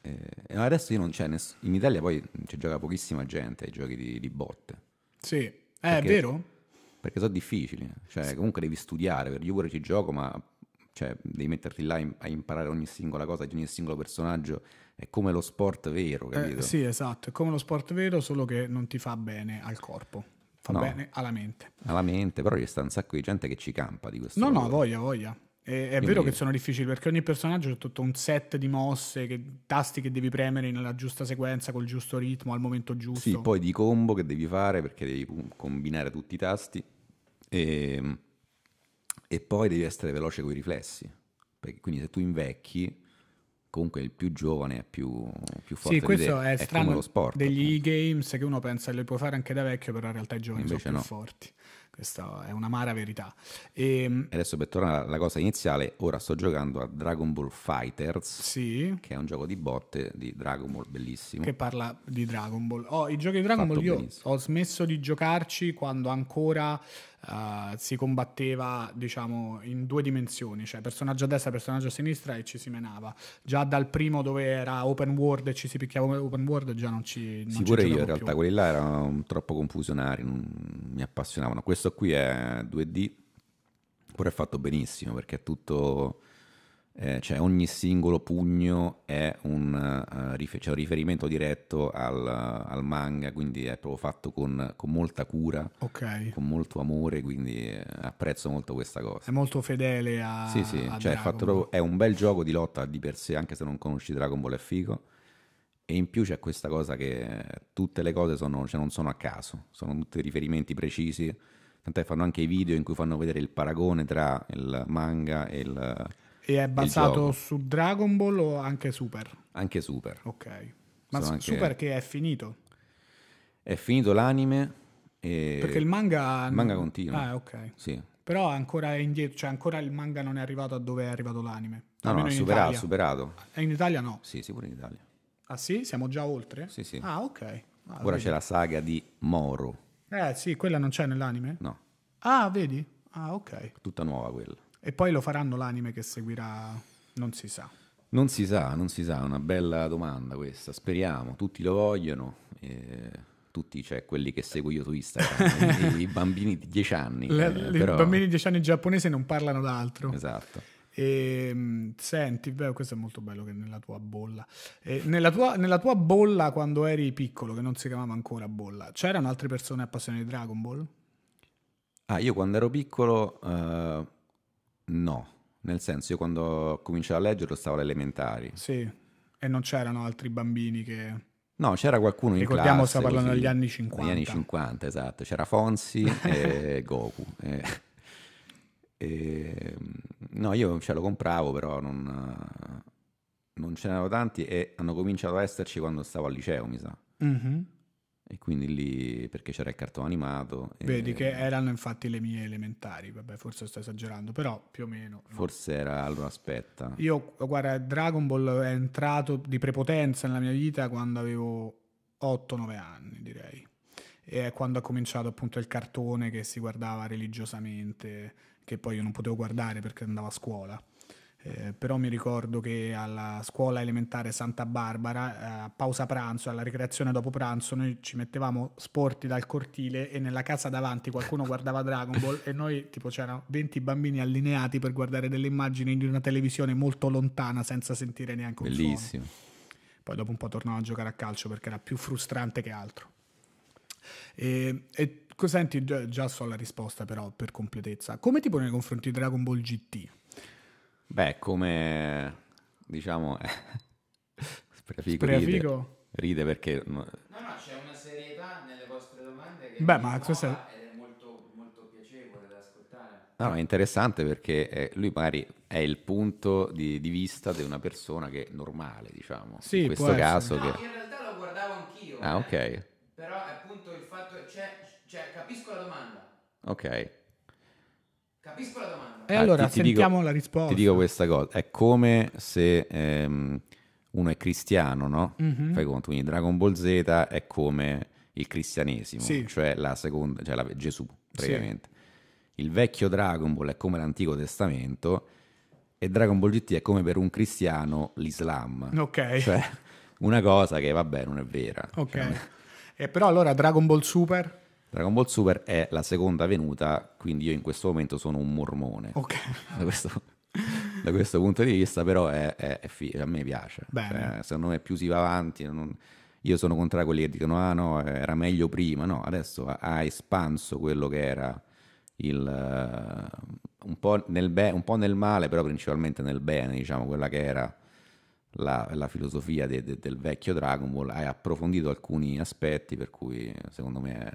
Speaker 2: Eh, eh adesso non c'è ness- in Italia poi ci gioca pochissima gente ai giochi di, di botte.
Speaker 1: Sì, eh, perché, è vero?
Speaker 2: Perché sono difficili, cioè comunque devi studiare, io pure ci gioco ma cioè devi metterti là a imparare ogni singola cosa di ogni singolo personaggio, è come lo sport vero, eh, capito? Eh, sì,
Speaker 1: esatto, è come lo sport vero, solo che non ti fa bene al corpo.
Speaker 2: Fa no, bene alla mente. Alla mente, però ci sta un sacco di gente che ci campa di questo. No, modo. no,
Speaker 1: voglia, voglia. E, è vero che sono difficili perché ogni personaggio ha tutto un set di mosse, che, tasti che devi premere nella giusta sequenza, col giusto ritmo, al momento giusto. Sì, poi
Speaker 2: di combo che devi fare perché devi combinare tutti i tasti. E ehm, e poi devi essere veloce con i riflessi. Perché, quindi se tu invecchi, comunque il più giovane è più, più forte. Sì, questo è, è strano lo sport,
Speaker 1: degli e-games che uno pensa che lo puoi fare anche da vecchio, però in realtà i giovani sono più no. forti. Questa è una mara verità.
Speaker 2: E... Ehm adesso per tornare alla cosa iniziale, ora sto giocando a Dragon Ball Fighters, sì. che è un gioco di botte di Dragon Ball bellissimo. Che parla
Speaker 1: di Dragon Ball. Oh, I giochi di Dragon Fatto Ball io benissimo. ho smesso di giocarci quando ancora uh, si combatteva diciamo in due dimensioni, cioè personaggio a destra, personaggio a sinistra e ci si menava. Già dal primo dove era open world e ci si picchiava open world già non ci... Non Sicuro ci io in realtà
Speaker 2: più. quelli là erano troppo confusionari, non mi appassionavano. Questo qui è 2D, pure è fatto benissimo perché è tutto eh, cioè ogni singolo pugno è un, uh, eh, rifer- cioè un riferimento diretto al, uh, al, manga, quindi è proprio fatto con, con molta cura,
Speaker 1: okay. con
Speaker 2: molto amore, quindi eh, apprezzo molto questa cosa.
Speaker 1: È molto fedele a... Sì, sì, a cioè è, proprio,
Speaker 2: è, un bel gioco di lotta di per sé, anche se non conosci Dragon Ball è figo. E in più c'è questa cosa che tutte le cose sono, cioè non sono a caso, sono tutti riferimenti precisi. Tant'è fanno anche i video in cui fanno vedere il paragone tra il manga e il e è basato
Speaker 1: su Dragon Ball o anche Super?
Speaker 2: Anche Super. Ok. Ma Sono Super
Speaker 1: che è finito?
Speaker 2: È finito l'anime. E... Perché il manga... Il manga continua. Ah, ok. Sì.
Speaker 1: Però ancora è indietro, cioè ancora il manga non è arrivato a dove è arrivato l'anime. No, Almeno no, superato, superato. E eh, in Italia no?
Speaker 2: Sì, sicuro in Italia.
Speaker 1: Ah sì? Siamo già oltre? Sì, sì. Ah, ok. Ah, Ora vedi. c'è
Speaker 2: la saga di Moro.
Speaker 1: Eh sì, quella non c'è nell'anime? No. Ah, vedi? Ah, ok.
Speaker 2: Tutta nuova quella.
Speaker 1: E poi lo faranno l'anime che seguirà, non si sa.
Speaker 2: Non si sa, non si sa, è una bella domanda questa, speriamo, tutti lo vogliono. Eh tutti, cioè quelli che seguo io su Instagram, [LAUGHS] i bambini di dieci anni. Le, eh, però... I bambini
Speaker 1: di dieci anni giapponesi non parlano d'altro. Esatto. E, ehm, senti, beh, questo è molto bello che nella tua bolla, e, nella, tua, nella, tua, bolla quando eri piccolo, che non si chiamava ancora bolla, c'erano altre persone appassionate di Dragon Ball?
Speaker 2: Ah, io quando ero piccolo... Uh No, nel senso io quando cominciavo a leggerlo stavo alle elementari.
Speaker 1: Sì, e non c'erano altri bambini che...
Speaker 2: No, c'era qualcuno Ricordiamo in classe. Ricordiamo, stiamo parlando degli anni 50. Negli anni 50, esatto. C'era Fonsi [LAUGHS] e Goku. E, e, no, io ce lo compravo, però non, non ce n'erano tanti e hanno cominciato a esserci quando stavo al liceo, mi sa. Mm-hmm. E quindi lì perché c'era il cartone animato. Vedi che
Speaker 1: erano infatti le mie elementari, vabbè forse sto esagerando, però più o meno. No. Forse era,
Speaker 2: allora aspetta.
Speaker 1: Io, guarda, Dragon Ball è entrato di prepotenza nella mia vita quando avevo 8-9 anni direi. E è quando ha cominciato appunto il cartone che si guardava religiosamente, che poi io non potevo guardare perché andavo a scuola. Eh, però mi ricordo che alla scuola elementare Santa Barbara, eh, a pausa pranzo, alla ricreazione dopo pranzo, noi ci mettevamo sporti dal cortile e nella casa davanti qualcuno guardava Dragon Ball e noi tipo c'erano 20 bambini allineati per guardare delle immagini di una televisione molto lontana senza sentire neanche un Bellissimo. Suono. Poi dopo un po' tornavo a giocare a calcio perché era più frustrante che altro. E, e senti, già so la risposta però per completezza. Come ti pone nei confronti di Dragon Ball GT?
Speaker 2: Beh, come diciamo... [LAUGHS] Spreafico, Spreafico. Ride, ride perché... No, no, c'è una serietà
Speaker 1: nelle vostre domande che Beh, ma questa... ed è molto, molto
Speaker 2: piacevole da ascoltare. No, è interessante perché eh, lui magari è il punto di, di vista di una persona che è normale, diciamo. Sì, in questo caso... No, in realtà lo guardavo anch'io. Ah, eh. ok. Però appunto il fatto... Cioè, cioè, capisco la domanda. Ok. Capisco la domanda. E ah, allora ah, ti, ti dico, la risposta. Ti dico questa cosa, è come se ehm, uno è cristiano, no? Mm-hmm. Fai conto, quindi Dragon Ball Z è come il cristianesimo, sì. cioè la seconda, cioè la, Gesù, praticamente. Sì. Il vecchio Dragon Ball è come l'Antico Testamento e Dragon Ball GT è come per un cristiano l'Islam. Ok. [LAUGHS] Cioè una cosa che vabbè non è vera. Ok. Cioè,
Speaker 1: e eh, però allora Dragon Ball Super?
Speaker 2: Dragon Ball Super è la seconda venuta, quindi io in questo momento sono un mormone. Ok. Da questo, da questo punto di vista, però, è, è, è fi- a me piace. Cioè, secondo me, più si va avanti. Non... Io sono contrario a quelli che dicono: ah, no, era meglio prima. No, adesso ha, espanso quello che era il. Uh, un, po be- un, po nel male, però principalmente nel bene, diciamo, quella che era. La, la filosofia de- de- del vecchio Dragon Ball hai approfondito alcuni aspetti per cui secondo me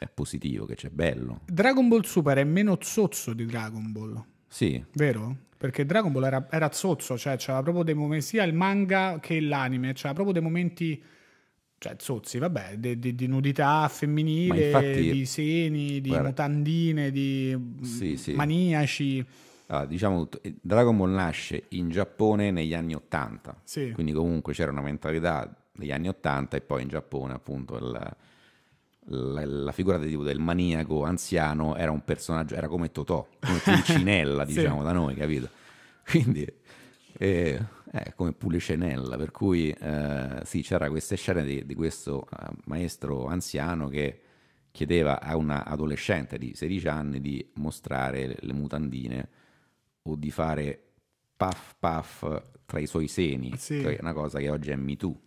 Speaker 2: è positivo, che c'è
Speaker 1: bello. Dragon Ball Super è meno zozzo di Dragon Ball. Sì. Vero? Perché Dragon Ball era, era zozzo, cioè c'era proprio dei momenti, sia il manga che l'anime, c'era proprio dei momenti, cioè zozzi, vabbè, di, di, di nudità femminile, infatti, di seni, di guarda, mutandine, di sì, sì.
Speaker 2: maniaci. Allora, ah, diciamo, eh, Dragon Ball nasce in Giappone negli anni Ottanta, sì. quindi comunque c'era una mentalità degli anni Ottanta e poi in Giappone appunto il la, la, figura del, del, maniaco anziano era un personaggio, era come Totò, come Pulcinella, [LAUGHS] diciamo, sì. da noi, capito? [LAUGHS] Quindi eh, eh, come Pulcinella, per cui eh, sì, c'era questa scena di, di questo uh, maestro anziano che chiedeva a una adolescente di 16 anni di mostrare le, le mutandine o di fare puff puff tra i suoi seni, sì. che è una cosa che oggi è MeToo,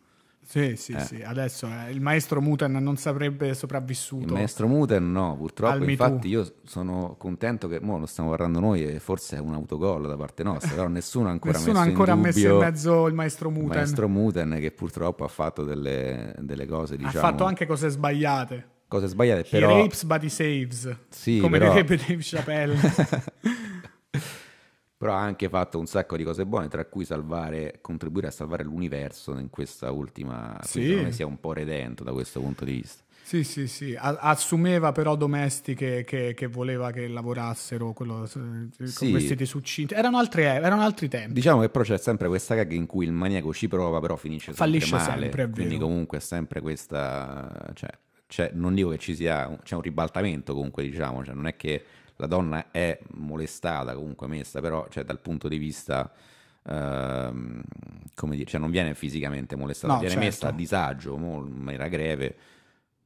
Speaker 1: sì, sì, eh. sì. Adesso eh, il maestro Muten non sarebbe sopravvissuto. Il maestro
Speaker 2: Muten no, purtroppo. Infatti io sono contento che mo, lo stiamo parlando noi e forse è un autogol da parte nostra, però nessuno, ancora nessuno messo ancora in messo in mezzo il maestro Muten. Il maestro Muten che purtroppo ha fatto delle, delle cose, diciamo... Ha fatto
Speaker 1: anche cose sbagliate. Cose sbagliate, però... He rapes but he saves, sì, come però... direbbe Dave Chappelle. [LAUGHS]
Speaker 2: però ha anche fatto un sacco di cose buone, tra cui salvare, contribuire a salvare l'universo in questa ultima, sì. me sia un po' redento da questo punto di vista.
Speaker 1: Sì, sì, sì, assumeva però domestiche che, che voleva che lavorassero quello, eh, sì. con vestiti succinti. Erano altri, erano altri, tempi.
Speaker 2: Diciamo che però c'è sempre questa cagga in cui il maniaco ci prova, però finisce sempre Fallisce male. Sempre, Quindi comunque è sempre questa... Cioè, cioè, non dico che ci sia... c'è un ribaltamento comunque, diciamo, cioè, non è che la donna è molestata, comunque messa, però cioè, dal punto di vista... Ehm, come dire, cioè non viene fisicamente molestata, no, viene certo. messa a certo. disagio in maniera greve,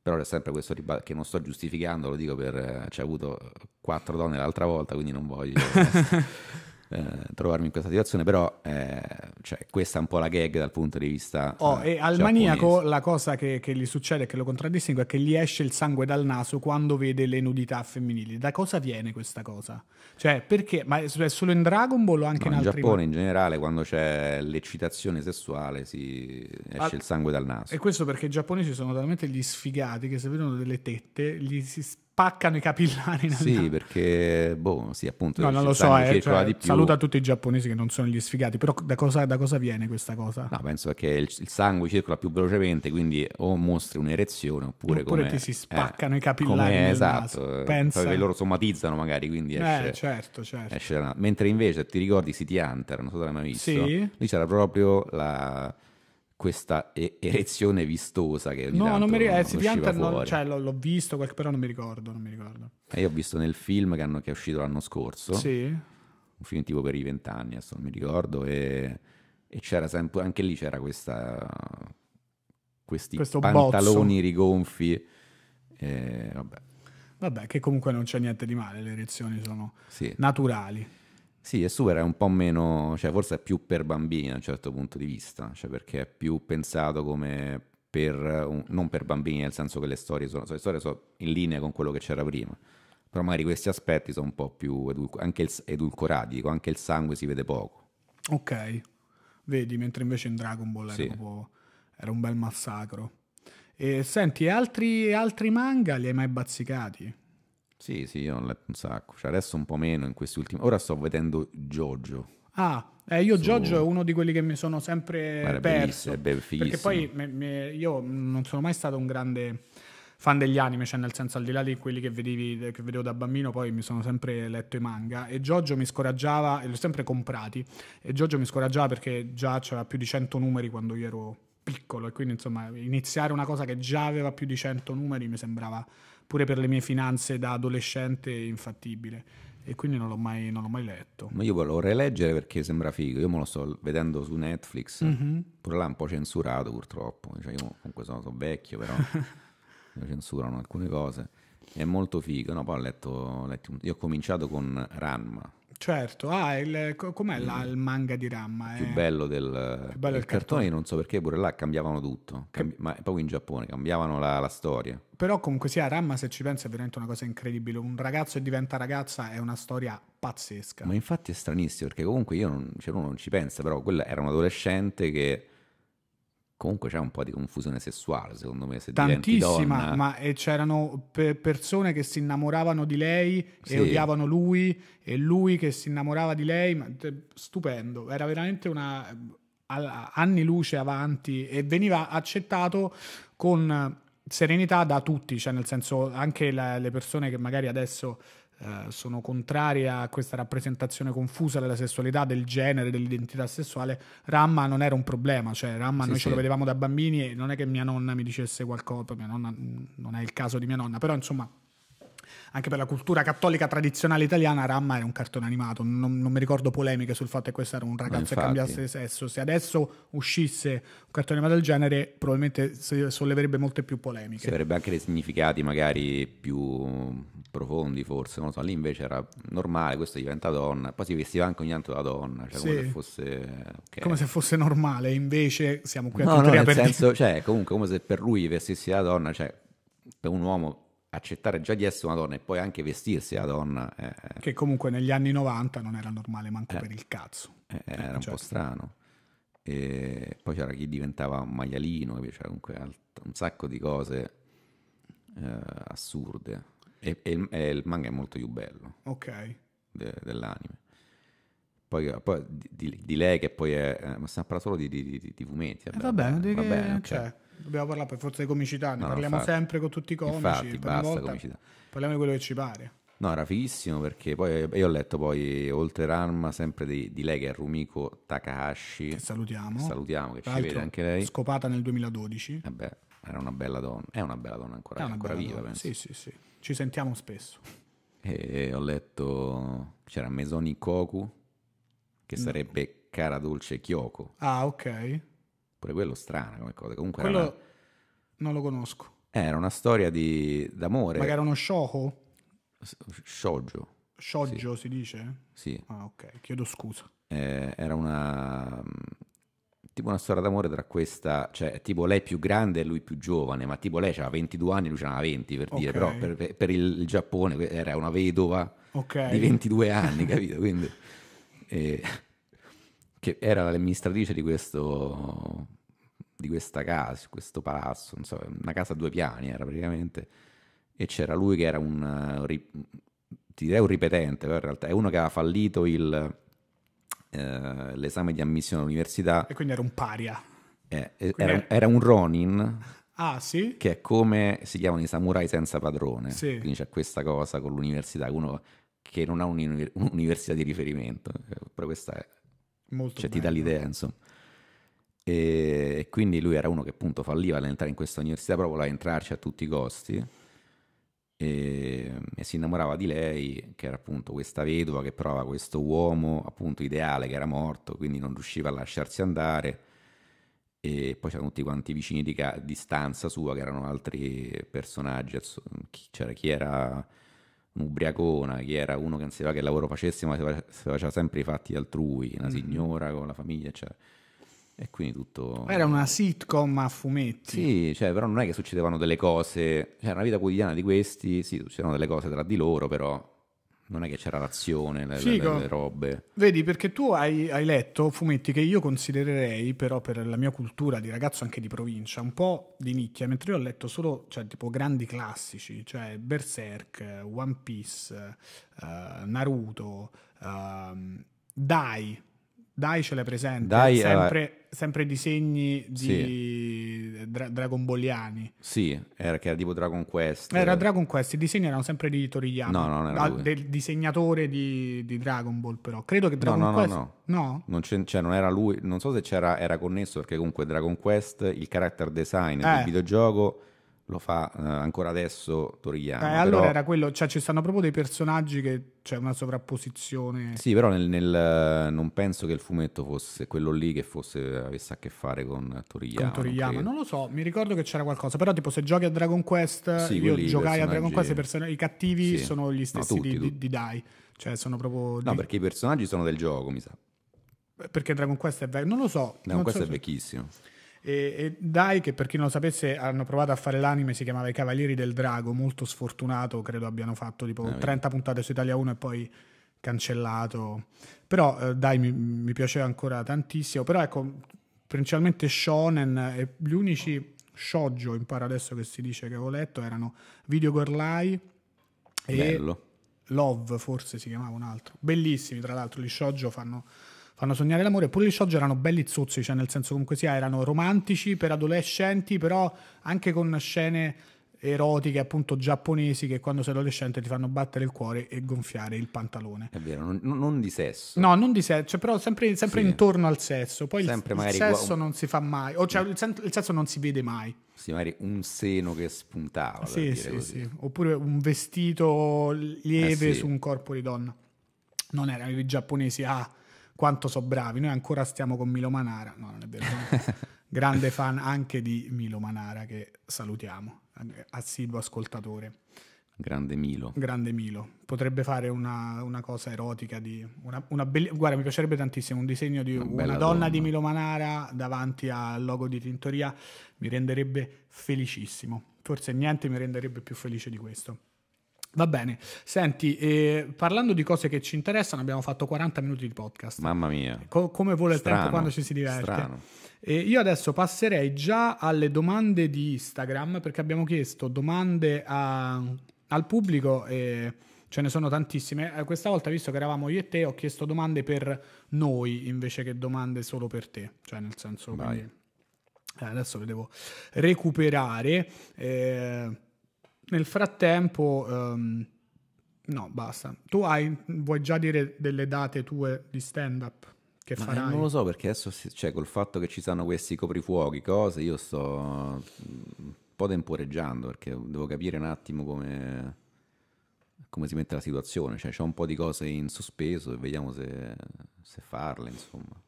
Speaker 2: però è sempre questo ribalto che non sto giustificando, lo dico per... c'è cioè, avuto quattro donne l'altra volta, quindi non voglio... [LAUGHS] Eh, trovarmi in questa situazione, però eh, cioè, questa è un po' la gag dal punto di vista. Oh, eh, e al giapponese. maniaco
Speaker 1: la cosa che, che, gli succede, che lo contraddistingue, è che gli esce il sangue dal naso quando vede le nudità femminili. Da cosa viene questa cosa? Cioè, perché? Ma è solo in Dragon Ball o anche no, in altri? In Giappone,
Speaker 2: in generale, quando c'è l'eccitazione sessuale, si ah, esce ah, il sangue dal naso. E
Speaker 1: questo perché i giapponesi sono talmente gli sfigati che se vedono delle tette gli si spiegano spaccano i capillari. Sì,
Speaker 2: perché, boh, sì, appunto. No, non lo so, eh, cioè, cioè saluto a
Speaker 1: tutti i giapponesi che non sono gli sfigati, però da cosa, da cosa viene questa cosa?
Speaker 2: No, penso che il, il, sangue circola più velocemente, quindi o mostri un'erezione oppure... Oppure come, ti si spaccano eh, i capillari. Come, esatto, Penso. Perché loro somatizzano magari, quindi eh, esce... Eh, certo, certo. Esce, mentre invece, ti ricordi City Hunter, non so se l'hai mai visto? Sì. Lì c'era proprio la questa e- erezione vistosa che ogni no, non mi ricordo, si eh, pianta non, cioè,
Speaker 1: l'ho, l'ho, visto, però non mi ricordo, non mi ricordo.
Speaker 2: Eh, io ho visto nel film che, hanno, che, è uscito l'anno scorso, sì. un film tipo per i vent'anni, adesso non mi ricordo, e, e c'era sempre, anche lì c'era questa, questi Questo pantaloni bozzo. rigonfi, eh, vabbè.
Speaker 1: Vabbè, che comunque non c'è niente di male, le erezioni sono sì. naturali.
Speaker 2: Sì, e Super è un po' meno, cioè forse è più per bambini a un certo punto di vista, cioè perché è più pensato come per, un, non per bambini nel senso che le storie sono, le storie sono in linea con quello che c'era prima, però magari questi aspetti sono un po' più edulco, anche il, edulcorati, anche il sangue si vede poco.
Speaker 1: Ok, vedi, mentre invece in Dragon Ball sì. era, proprio, era, un bel massacro. E, senti, altri, altri manga li hai mai bazzicati?
Speaker 2: Sì, sì, io ho letto un sacco. Cioè, adesso un po' meno in questi ultimi... Ora sto vedendo Giorgio.
Speaker 1: Ah, eh, io Su... Giorgio è uno di quelli che mi sono sempre Guarda, perso. È perché poi me, me, io non sono mai stato un grande fan degli anime, cioè nel senso al di là di quelli che, vedevi, che vedevo da bambino, poi mi sono sempre letto i manga e Giorgio mi scoraggiava, e li ho sempre comprati, e Giorgio mi scoraggiava perché già c'era più di 100 numeri quando io ero piccolo e quindi insomma iniziare una cosa che già aveva più di 100 numeri mi sembrava pure per le mie finanze da adolescente infattibile e quindi non l'ho, mai, non l'ho mai, letto.
Speaker 2: Ma io volevo releggere perché sembra figo, io me lo sto vedendo su Netflix, mm-hmm. pure là è un po' censurato purtroppo, cioè io comunque sono, sono vecchio però [LAUGHS] censurano alcune cose, è molto figo, no? poi ho letto, letto, io ho cominciato con Ranma,
Speaker 1: Certo, ah, il, com'è mm. la, il manga di Ramma? Più
Speaker 2: bello del più bello il cartone, cartone, non so perché pure là cambiavano tutto, Cambi- che... ma proprio in Giappone cambiavano la, la, storia.
Speaker 1: Però comunque sia Ramma, se ci pensi, è veramente una cosa incredibile. Un ragazzo che diventa ragazza è una storia pazzesca. Ma
Speaker 2: infatti è stranissimo, perché comunque io non, cioè uno non ci pensa, però quella era un adolescente che comunque c'è un po' di confusione sessuale, secondo me. Se Tantissima, donna... ma
Speaker 1: eh, c'erano pe- persone che si innamoravano di lei sì. e odiavano lui, e lui che si innamorava di lei, ma, stupendo, era veramente una anni luce avanti e veniva accettato con serenità da tutti, cioè nel senso anche la, le persone che magari adesso eh, sono contraria a questa rappresentazione confusa della sessualità, del genere, dell'identità sessuale, Ramma non era un problema, cioè Ramma sì, noi sì. ce lo vedevamo da bambini e non è che mia nonna mi dicesse qualcosa, mia nonna mm, non è il caso di mia nonna, però insomma anche per la cultura cattolica tradizionale italiana, Ramma era un cartone animato. Non, non mi ricordo polemiche sul fatto che questo era un ragazzo che cambiasse sesso. Se adesso uscisse un cartone animato del genere, probabilmente solleverebbe molte più polemiche. Si avrebbe
Speaker 2: anche dei significati magari più profondi, forse. Non lo so, lì invece era normale, questo diventa donna. Poi si vestiva anche ogni tanto da donna, cioè sì. come, se fosse, okay.
Speaker 1: come se fosse normale. Invece siamo qui a no, no, nel per senso,
Speaker 2: cioè, comunque, come se per lui vestissi da donna, cioè per un uomo accettare già di essere una donna e poi anche vestirsi da donna. Eh, che
Speaker 1: comunque negli anni 90 non era normale manco eh, per il cazzo.
Speaker 2: Eh, era certo. un po' certo. strano. E poi c'era chi diventava un maialino, c'era comunque alt- un sacco di cose eh, assurde. E, e, il, e, il manga è molto più bello. Ok. De- dell'anime. Poi, eh, poi di, di, lei che poi è... Eh, ma stiamo parlando solo di, di, di fumetti. Eh, vabbè, va bene, va bene, okay. cioè,
Speaker 1: dobbiamo parlare per forza di comicità, ne no, parliamo infatti, sempre con tutti i comici. Infatti, basta volta, comicità. Parliamo di quello che ci pare.
Speaker 2: No, era fighissimo perché poi io ho letto poi oltre Ranma sempre di, di, lei che è Rumiko Takahashi. Che salutiamo. Che salutiamo, che ci vede anche lei.
Speaker 1: Scopata nel 2012. Eh era una bella donna. È una bella donna ancora, è ancora viva, donna. penso. Sì, sì, sì. Ci sentiamo spesso.
Speaker 2: [LAUGHS] E ho letto, c'era Mesoni Koku,
Speaker 1: che sarebbe
Speaker 2: Cara Dolce Chioco.
Speaker 1: Ah, ok.
Speaker 2: Pure quello strano come cosa. Comunque quello una...
Speaker 1: non lo conosco.
Speaker 2: Eh, era una storia di... d'amore. Magari era
Speaker 1: uno shoho?
Speaker 2: Shoujo.
Speaker 1: Shoujo sì. si dice? Sì. Ah, ok, chiedo scusa.
Speaker 2: Eh, era una mm, tipo una storia d'amore tra questa, cioè tipo lei più grande e lui più giovane, ma tipo lei aveva 22 anni e lui aveva 20 per okay. dire, però per, per, il Giappone era una vedova okay. di 22 anni, [LAUGHS] capito? Quindi eh, [LAUGHS] che era l'amministratrice di, questo, di questa casa, questo palazzo, non so, una casa a due piani era praticamente, e c'era lui che era un, ti direi un ripetente, però in realtà è uno che aveva fallito il, eh, l'esame di ammissione all'università. E
Speaker 1: quindi era un paria.
Speaker 2: Eh, era, è... era, un Ronin. Ah, sì? Che è come si chiamano i samurai senza padrone. Sì. Quindi c'è questa cosa con l'università, uno che non ha un'università di riferimento, eh, però questa è... Molto cioè ti dà l'idea, insomma. E, quindi lui era uno che appunto falliva all'entrare in questa università, però voleva entrarci a tutti i costi. E, e, si innamorava di lei, che era appunto questa vedova che provava questo uomo appunto ideale che era morto, quindi non riusciva a lasciarsi andare. E poi c'erano tutti quanti vicini di, ca- di stanza sua, che erano altri personaggi. C'era chi era ubriacona, chi era uno che non sapeva che lavoro facesse, ma si faceva sempre i fatti altrui, una mm-hmm. signora con la famiglia, eccetera. E quindi tutto... Era
Speaker 1: una sitcom a fumetti.
Speaker 2: Sì, cioè, però non è che succedevano delle cose, cioè, era una vita quotidiana di questi, sì, succedevano delle cose tra di loro, però non è che c'era l'azione, le, le, le robe.
Speaker 1: Vedi, perché tu hai, hai, letto fumetti che io considererei, però, per la mia cultura di ragazzo anche di provincia, un po' di nicchia, mentre io ho letto solo, cioè, tipo grandi classici, cioè Berserk, One Piece, uh, Naruto, uh, Dai dai ce l'hai presente, Dai, sempre, eh, sempre disegni di sì. dra- dragonboliani.
Speaker 2: Sì, era, che era tipo Dragon Quest. Era
Speaker 1: Dragon Quest, i disegni erano sempre di Toriyama. No, no, non era ah, lui. Del disegnatore di, di, Dragon Ball però. Credo che Dragon no, no, Quest... No, no, no.
Speaker 2: Non, cioè, non era lui, non so se c'era, era connesso perché comunque Dragon Quest, il character design eh. del videogioco lo fa eh, ancora adesso Torigliano. Eh, allora però... era
Speaker 1: quello, cioè ci stanno proprio dei personaggi che c'è cioè, una sovrapposizione.
Speaker 2: Sì, però nel, nel, eh, non penso che il fumetto fosse quello lì che fosse, avesse a che fare con Torigliano. Con Toriyama,
Speaker 1: non, lo so, mi ricordo che c'era qualcosa, però tipo se giochi a Dragon Quest, sì, io giocai a Dragon Quest, i, i cattivi sì. sono gli stessi no, tutti, di, tutti. di, Dai, cioè sono proprio... Di... No,
Speaker 2: perché i personaggi sono del gioco, mi sa.
Speaker 1: Perché Dragon Quest è vecchio, non lo so. Dragon Quest so è se... vecchissimo. E, e, Dai, che per chi non lo sapesse, hanno provato a fare l'anime, si chiamava I Cavalieri del Drago, molto sfortunato, credo abbiano fatto tipo ah, 30 puntate su Italia 1 e poi cancellato. Però eh, Dai mi, mi, piaceva ancora tantissimo, però ecco, principalmente shonen e gli unici shoujo, imparo adesso che si dice che avevo letto, erano Video Gorlai e Bello. Love, forse si chiamava un altro. Bellissimi, tra l'altro, gli shoujo fanno fanno sognare l'amore. Pure gli shoujo erano belli zuzzi, cioè nel senso comunque sia, erano romantici per adolescenti, però anche con scene erotiche appunto giapponesi che quando sei adolescente ti fanno battere il cuore e gonfiare il pantalone.
Speaker 2: È vero, non, non di sesso.
Speaker 1: No, non di sesso, cioè, però sempre, sempre sì. intorno al sesso. Poi sempre il, il sesso un... non si fa mai, o cioè il, sen- il, sesso non si vede mai.
Speaker 2: Sì, magari un seno che spuntava. Sì, sì, sì.
Speaker 1: Oppure un vestito lieve eh, sì. su un corpo di donna. Non erano i giapponesi, ah, quanto so bravi. Noi ancora stiamo con Milo Manara, no, non è vero. [LAUGHS] grande fan anche di Milo Manara che salutiamo, assiduo ascoltatore.
Speaker 2: Grande Milo.
Speaker 1: Grande Milo. Potrebbe fare una, una cosa erotica di... Una, una belle... Guarda, mi piacerebbe tantissimo un disegno di una, una donna, donna, di Milo Manara davanti al logo di Tintoria. Mi renderebbe felicissimo. Forse niente mi renderebbe più felice di questo. Va bene, senti, eh, parlando di cose che ci interessano, abbiamo fatto 40 minuti di podcast.
Speaker 2: Mamma mia.
Speaker 1: Co- come vuole il tempo quando ci si diverte. Strano. Eh, io adesso passerei già alle domande di Instagram perché abbiamo chiesto domande a, al pubblico e ce ne sono tantissime. Eh, questa volta, visto che eravamo io e te, ho chiesto domande per noi invece che domande solo per te. Cioè, nel senso, quindi, eh, adesso le devo recuperare. Eh, nel frattempo, um, no, basta. Tu hai, vuoi già dire delle date tue di stand-up? Che Ma eh, farai? Non lo
Speaker 2: so perché adesso, cioè, col fatto che ci stanno questi coprifuochi, cose, io sto mm, un po' temporeggiando perché devo capire un attimo come, come si mette la situazione. Cioè, c'è un po' di cose in sospeso e vediamo se, se farle, insomma.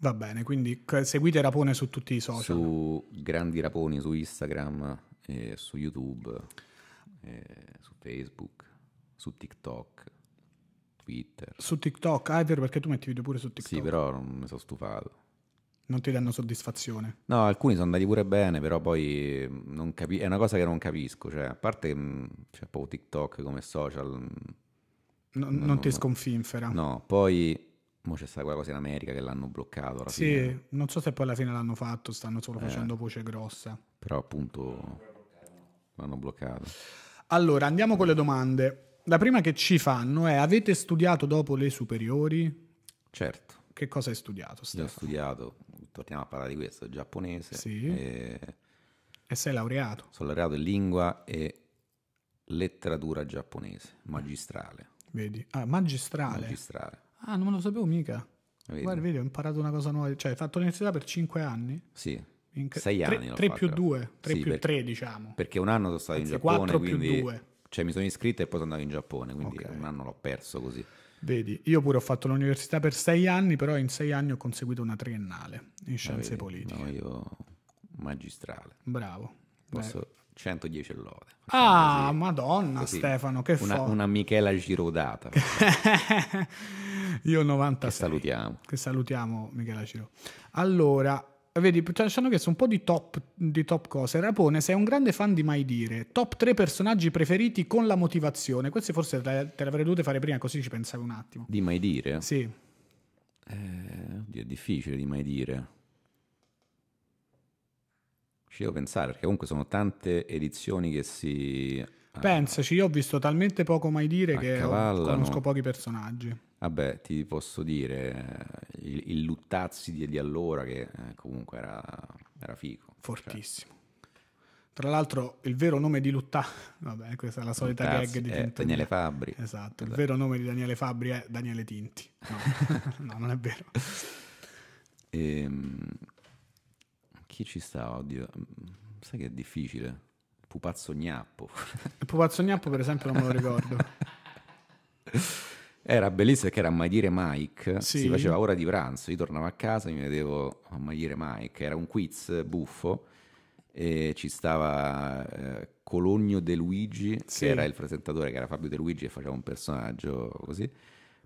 Speaker 1: Va bene, quindi seguite Rapone su tutti i social.
Speaker 2: Su Grandi Raponi, su Instagram, eh, su YouTube, eh, su Facebook, su TikTok, Twitter.
Speaker 1: Su TikTok, ah è vero perché tu metti video pure su TikTok. Sì, però
Speaker 2: non mi sono stufato.
Speaker 1: Non ti danno soddisfazione?
Speaker 2: No, alcuni sono andati pure bene, però poi mm, capi- è una cosa che non capisco, cioè a parte che mm, c'è proprio TikTok come social... Mm,
Speaker 1: no, non, non ti sconfinfera.
Speaker 2: No, poi Mo c'è stata quella cosa in America che l'hanno bloccato. Alla sì, fine.
Speaker 1: non so se poi alla fine l'hanno fatto, stanno solo eh, facendo voce grossa.
Speaker 2: Però appunto... L'hanno bloccato.
Speaker 1: Allora, andiamo con le domande. La prima che ci fanno è: avete studiato dopo le superiori? Certo. Che cosa hai studiato?
Speaker 2: Stefano? Io ho studiato, torniamo a parlare di questo, giapponese. Sì. E...
Speaker 1: e sei laureato?
Speaker 2: Sono laureato in lingua e letteratura giapponese, magistrale.
Speaker 1: Vedi? Ah, magistrale.
Speaker 2: Magistrale.
Speaker 1: Ah, non lo sapevo mica. Vedi? Guarda, vedi, ho imparato una cosa nuova. Cioè, hai fatto l'università per cinque anni?
Speaker 2: Sì. In... sei anni. 3 più 2, 3 sì, più per, 3 diciamo. Perché un anno sono stato Anzi, in Giappone, quindi... Cioè mi sono iscritto e poi sono andato in Giappone, quindi okay. un anno l'ho perso così.
Speaker 1: Vedi, io pure ho fatto l'università per sei anni, però in sei anni ho conseguito una triennale in ah, scienze vedi,
Speaker 2: politiche. No, io magistrale. Bravo. Posso... 110 lode.
Speaker 1: Ah, così. madonna così. Stefano, che una, fo- una
Speaker 2: Michela Girodata. [LAUGHS] io 96. Che salutiamo.
Speaker 1: Che salutiamo Michela Giro. Allora, Vedi, c'hanno cioè, chiesto un po' di top, di top cose. Rapone, sei un grande fan di Mai Dire. Top 3 personaggi preferiti con la motivazione. Queste forse te le avrei dovute fare prima, così ci pensavo un attimo.
Speaker 2: Di Mai Dire? Sì. Eh, è difficile di Mai Dire. Ci devo pensare, perché comunque sono tante edizioni che si...
Speaker 1: Ah, Pensaci, io ho visto talmente poco Mai Dire che conosco pochi personaggi.
Speaker 2: Vabbè, ti posso dire, eh, il, il Luttazzi di, di, allora che eh, comunque era, era, figo. Cioè. Fortissimo. Cioè.
Speaker 1: Tra l'altro il vero nome di Luttazzi, [LAUGHS] vabbè questa è la solita Luttazzi gag di eh, Tintoretto. Daniele Fabri. Esatto, il esatto. vero nome di Daniele Fabri è Daniele Tinti. No, [LAUGHS] no non è vero.
Speaker 2: Ehm, chi ci sta? Oddio, sai che è difficile. Pupazzo Gnappo.
Speaker 1: Pupazzo Gnappo per esempio non me lo ricordo.
Speaker 2: [LAUGHS] Era bellissimo perché era mai dire Mike, sì. si faceva ora di pranzo, io tornavo a casa e mi vedevo a mai dire Mike, era un quiz eh, buffo e ci stava eh, Cologno De Luigi, sì. che era il presentatore, che era Fabio De Luigi e faceva un personaggio così.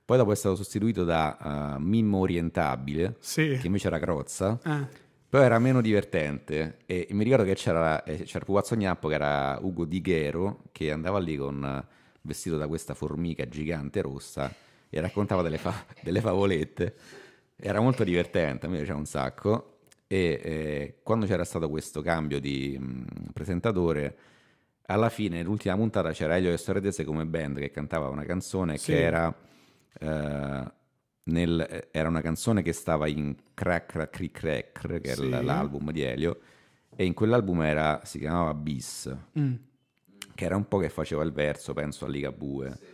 Speaker 2: Poi dopo è stato sostituito da uh, Mimmo Orientabile, sì. che invece era Crozza. Ah. Però era meno divertente e mi ricordo che c'era, eh, c'era Pugazzo Gnappo che era Ugo Di Ghero che andava lì con vestito da questa formica gigante rossa e raccontava delle, fa- delle favolette. Era molto divertente, a me piaceva un sacco. E eh, quando c'era stato questo cambio di mh, mm, presentatore, alla fine, nell'ultima puntata, c'era Elio Estoredese come band che cantava una canzone sì. che era, eh, nel, eh, era. una canzone che stava in Crack Crack Crack, che sì. era l'album di Elio, e in quell'album era, si chiamava Bis. Mm che era un po' che faceva il verso, penso a Ligabue. Sì.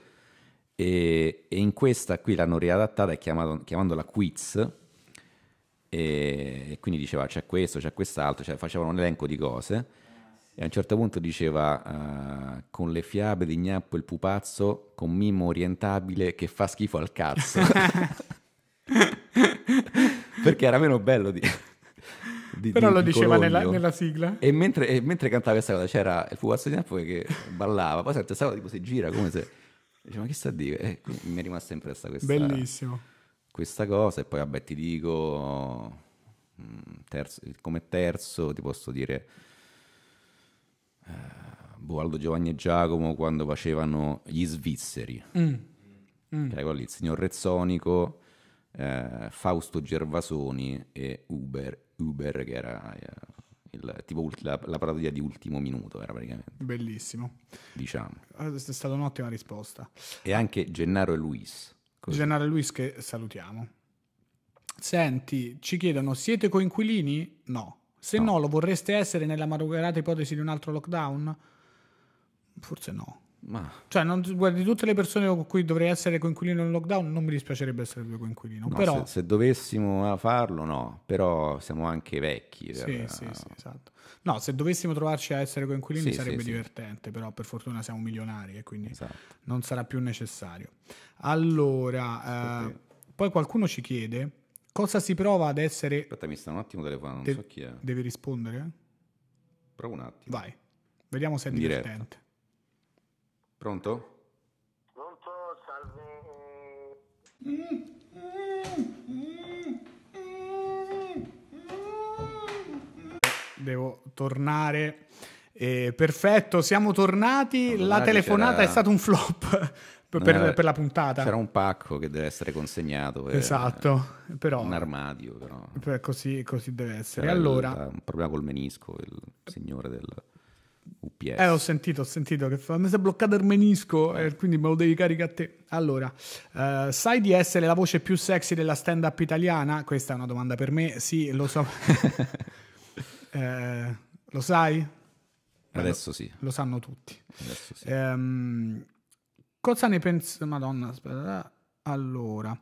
Speaker 2: E, e, in questa qui l'hanno riadattata chiamato, chiamandola Quiz. E, e, quindi diceva c'è questo, c'è quest'altro, cioè facevano un elenco di cose. E a un certo punto diceva uh, con le fiabe di Gnappo il pupazzo, con Mimo orientabile che fa schifo al cazzo. [LAUGHS] [LAUGHS] Perché era meno bello di di, Però di, lo di diceva nella, nella, sigla. E mentre, e mentre, cantava questa cosa c'era il fugazzo di Napoli che ballava, poi sente questa cosa tipo si gira come se... Dice, ma che sta a dire? Eh, mi è rimasta impressa questa... Bellissimo. Questa cosa e poi vabbè ti dico... Mm, terzo, come terzo ti posso dire... Uh, eh, Boaldo Giovanni e Giacomo quando facevano gli svizzeri. Mm. Mm. Che era quello lì, il signor Rezzonico eh, Fausto Gervasoni e Uber, Uber che era eh, il, tipo la, la parodia di ultimo minuto era praticamente.
Speaker 1: Bellissimo. Diciamo. È stata un'ottima risposta.
Speaker 2: E anche Gennaro e Luis.
Speaker 1: Così. Gennaro e Luis che salutiamo. Senti, ci chiedono, siete coinquilini? No. Se no, no lo vorreste essere nella maragarata ipotesi di un altro lockdown? Forse no. Ma... Cioè, non, guardi, tutte le persone con cui dovrei essere coinquilino in lockdown, non mi dispiacerebbe essere il tuo coinquilino. No, però...
Speaker 2: se, se, dovessimo eh, farlo, no, però siamo anche vecchi. Per... Sì, eh, sì,
Speaker 1: sì, esatto. No, se dovessimo trovarci a essere coinquilini sì, sarebbe sì, divertente, sì. però per fortuna siamo milionari e quindi esatto. non sarà più necessario. Allora, eh, poi qualcuno ci chiede cosa si prova ad essere... Aspetta, mi sta un attimo telefonando, non De- so chi è. Devi rispondere? Prova un attimo. Vai, vediamo se è divertente. Diretta. Pronto? Pronto, salve. Devo tornare. Eh, perfetto, siamo tornati. Allora, la telefonata è stata un flop [LAUGHS] per, eh, per, la puntata. C'era
Speaker 2: un pacco che deve essere consegnato. Per, esatto, però, un armadio. Però.
Speaker 1: Per così, così, deve essere. C'era allora, il,
Speaker 2: un problema col menisco, il signore del...
Speaker 1: UPS. Eh, ho sentito, ho sentito che fa, mi si è bloccato il menisco e eh. eh, quindi me lo devi caricare a te. Allora, eh, sai di essere la voce più sexy della stand-up italiana? Questa è una domanda per me, sì, lo so. [LAUGHS] eh, lo sai? Adesso lo, sì. Lo sanno tutti. Adesso sì. Ehm, cosa ne pensi? Madonna, aspetta. Allora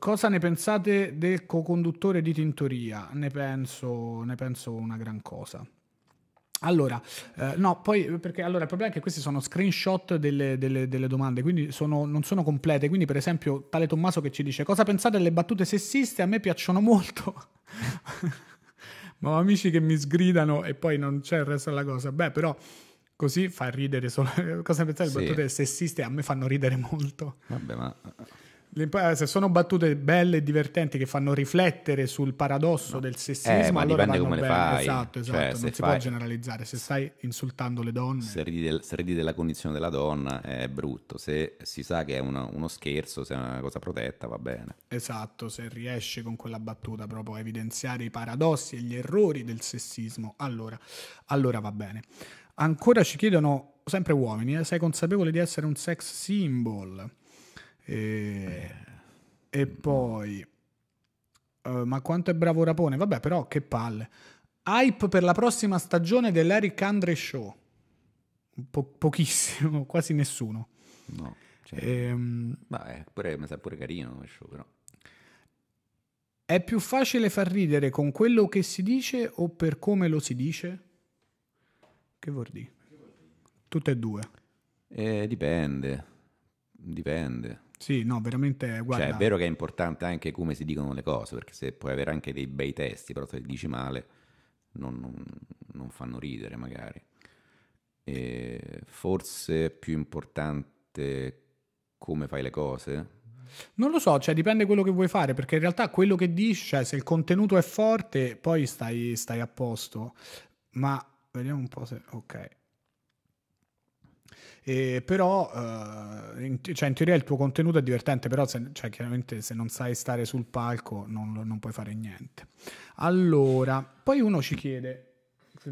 Speaker 1: cosa ne pensate del co-conduttore di Tintoria? Ne penso, ne penso una gran cosa. Allora, eh, no, poi perché allora il problema è che questi sono screenshot delle, delle, delle domande, quindi sono, non sono complete. Quindi, per esempio, tale Tommaso che ci dice: Cosa pensate delle battute sessiste? A me piacciono molto. Ma [LAUGHS] ho amici che mi sgridano e poi non c'è il resto della cosa. Beh, però così fa ridere solo. [LAUGHS] Cosa pensate delle sì. battute sessiste? A me fanno ridere molto. Vabbè, ma eh, eh, se sono battute belle e divertenti che fanno riflettere sul paradosso no. del eh, sessismo, eh, ma allora dipende come bene. le fai. Esatto, cioè, esatto. Cioè, non si fai... può generalizzare. Se stai insultando le donne,
Speaker 2: se ridi, del, se ridi, della condizione della donna è brutto. Se si sa che è una, uno scherzo, se è una cosa protetta, va bene.
Speaker 1: Esatto, se riesci con quella battuta proprio a evidenziare i paradossi e gli errori del sessismo, allora, allora va bene. Ancora ci chiedono sempre uomini, eh, sei consapevole di essere un sex symbol? E, eh. e poi... Uh, ma quanto è bravo Rapone? Vabbè, però che palle. Hype per la prossima stagione dell'Eric Andre Show. Po- pochissimo, [LAUGHS] quasi nessuno. No. Cioè, ehm,
Speaker 2: beh, pure, mi sa pure carino show, però.
Speaker 1: È più facile far ridere con quello che si dice o per come lo si dice? Che vuol dire? Tutte e due.
Speaker 2: Eh, dipende. Dipende.
Speaker 1: Sì, no, veramente guarda. Cioè, è vero
Speaker 2: che è importante anche come si dicono le cose, perché se puoi avere anche dei bei testi, però se li dici male non, non, non fanno ridere magari. E forse più importante come fai le cose,
Speaker 1: non lo so, cioè dipende quello che vuoi fare, perché in realtà quello che dici, cioè se il contenuto è forte, poi stai, stai a posto. Ma vediamo un po' se... Ok. Eh, però, eh, in, cioè, in, teoria il tuo contenuto è divertente, però se, cioè, chiaramente se non sai stare sul palco non, non, puoi fare niente. Allora, poi uno ci chiede,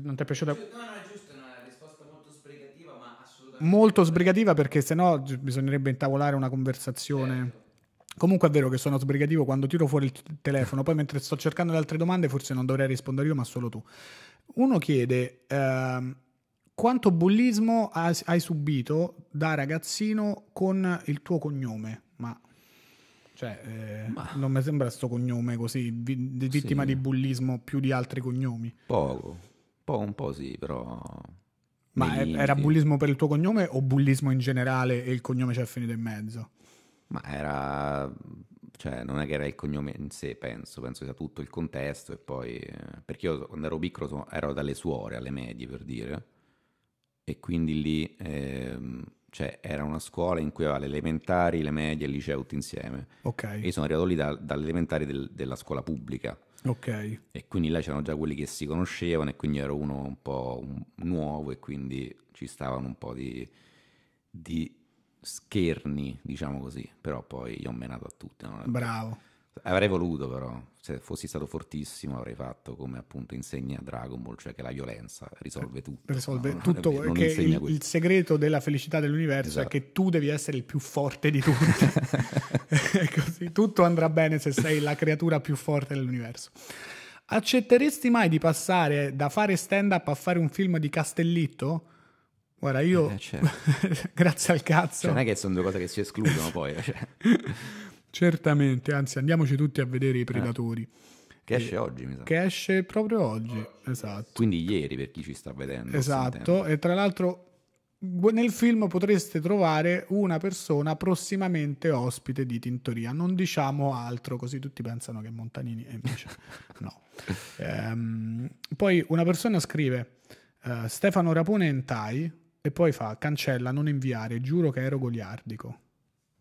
Speaker 1: non ti è piaciuta... No, no,
Speaker 2: è giusto, è una risposta molto sbrigativa, ma
Speaker 1: assolutamente... Molto sbrigativa perché sennò bisognerebbe intavolare una conversazione... Certo. Comunque è vero che sono sbrigativo quando tiro fuori il telefono, poi mentre sto cercando le altre domande forse non dovrei rispondere io ma solo tu. Uno chiede... Ehm, quanto bullismo hai subito da ragazzino con il tuo cognome? Ma cioè, eh, Ma... non mi sembra sto cognome così, vi- vittima sì. di bullismo più di altri cognomi.
Speaker 2: Poco, po', un po' sì, però... Ma è, era bullismo
Speaker 1: per il tuo cognome o bullismo in generale e il cognome c'è finito in mezzo?
Speaker 2: Ma era... Cioè, non è che era il cognome in sé, penso, penso sia tutto il contesto e poi... Eh, perché io quando ero piccolo ero dalle suore alle medie, per dire e quindi lì ehm, cioè, era una scuola in cui aveva le elementari, le medie e il liceo tutti insieme. Okay. E io sono arrivato lì da, dalle elementari del, della scuola pubblica. Okay. E quindi là c'erano già quelli che si conoscevano e quindi ero uno un po' nuovo e quindi ci stavano un po' di, di scherni, diciamo così, però poi io ho menato a tutti. No? Bravo. Avrei voluto però, se fossi stato fortissimo avrei fatto come appunto insegna Dragon Ball, cioè che la violenza risolve eh, tutto. Risolve no? tutto, non, eh, non il, il,
Speaker 1: segreto della felicità dell'universo esatto. è che tu devi essere il più forte di tutti. [LAUGHS] così. tutto andrà bene se sei la creatura più forte dell'universo. Accetteresti mai di passare da fare stand up a fare un film di Castellitto? Guarda, io... Eh, certo. [LAUGHS] grazie al cazzo. Cioè, non è che sono due cose che si escludono poi. Eh, cioè. [LAUGHS] Certamente, anzi andiamoci tutti a vedere i eh, Predatori. Eh,
Speaker 2: che esce eh, oggi, mi sa.
Speaker 1: Che esce proprio oggi, esatto.
Speaker 2: Quindi ieri per chi ci sta vedendo.
Speaker 1: Esatto, e tra l'altro nel film potreste trovare una persona prossimamente ospite di Tintoria, non diciamo altro, così tutti pensano che Montanini e invece [LAUGHS] no. Ehm, poi una persona scrive uh, Stefano Rapone Entai e poi fa cancella, non inviare, giuro che ero goliardico.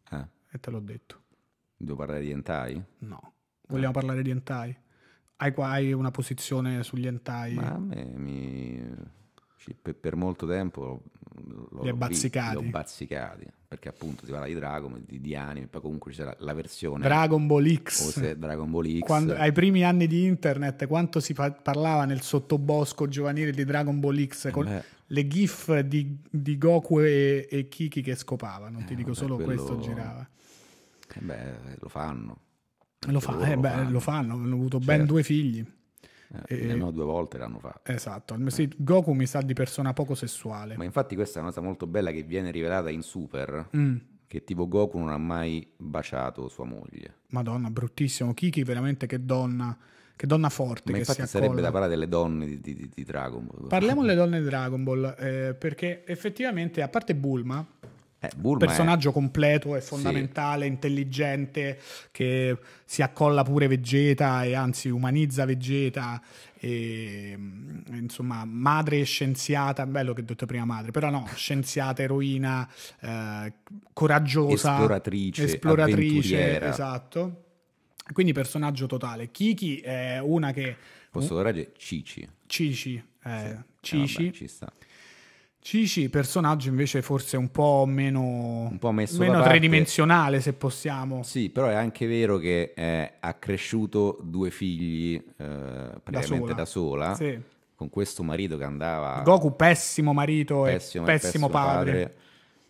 Speaker 1: Eh. E te l'ho detto.
Speaker 2: Devo parlare di hentai?
Speaker 1: No. Vogliamo ah. parlare di hentai? Hai, hai, una posizione sugli hentai? Ma a me mi...
Speaker 2: Per, molto tempo l'ho, li, bazzicati. li ho bazzicati perché appunto si parla di Dragon, di, di anime, poi comunque c'era la versione Dragon Ball X. Dragon Ball X. Quando, ai
Speaker 1: primi anni di internet, quanto si fa- parlava nel sottobosco giovanile di Dragon Ball X eh, con beh. le gif di, di Goku e, e, Kiki che scopavano, eh, ti eh, dico vabbè, solo quello... questo girava. Eh beh, eh, lo fanno.
Speaker 2: Lo, fa, eh lo, beh, fanno. lo,
Speaker 1: fanno. hanno avuto certo. ben due
Speaker 2: figli. Eh, almeno due volte l'hanno fatto.
Speaker 1: Esatto, eh. sì, Goku mi sa di persona poco sessuale. Ma
Speaker 2: infatti questa è una cosa molto bella che viene rivelata in Super, mm. che tipo Goku non ha mai baciato sua moglie.
Speaker 1: Madonna, bruttissimo. Kiki veramente che donna che donna forte. Ma infatti sarebbe da
Speaker 2: parlare delle donne di, di, di Dragon Ball. Parliamo
Speaker 1: [LAUGHS] delle donne di Dragon Ball, eh, perché effettivamente, a parte Bulma, eh, Burma personaggio è... completo e fondamentale, sì. intelligente, che si accolla pure Vegeta e anzi umanizza Vegeta. E, mm, insomma, madre scienziata, bello che ho detto prima madre, però no, scienziata, eroina, eh, coraggiosa, esploratrice, esploratrice esatto. Quindi personaggio totale. Kiki è una che... Posso ora dire Cici. Cici, eh, sì. Eh, Cici. Eh, vabbè, ci sta Cici, personaggio invece forse un po' meno, un po meno tridimensionale se possiamo.
Speaker 2: Sì, però è anche vero che eh, ha cresciuto due figli eh, praticamente da sola, da sola sì. con questo marito che andava...
Speaker 1: Goku pessimo marito pessimo e pessimo, pessimo padre. padre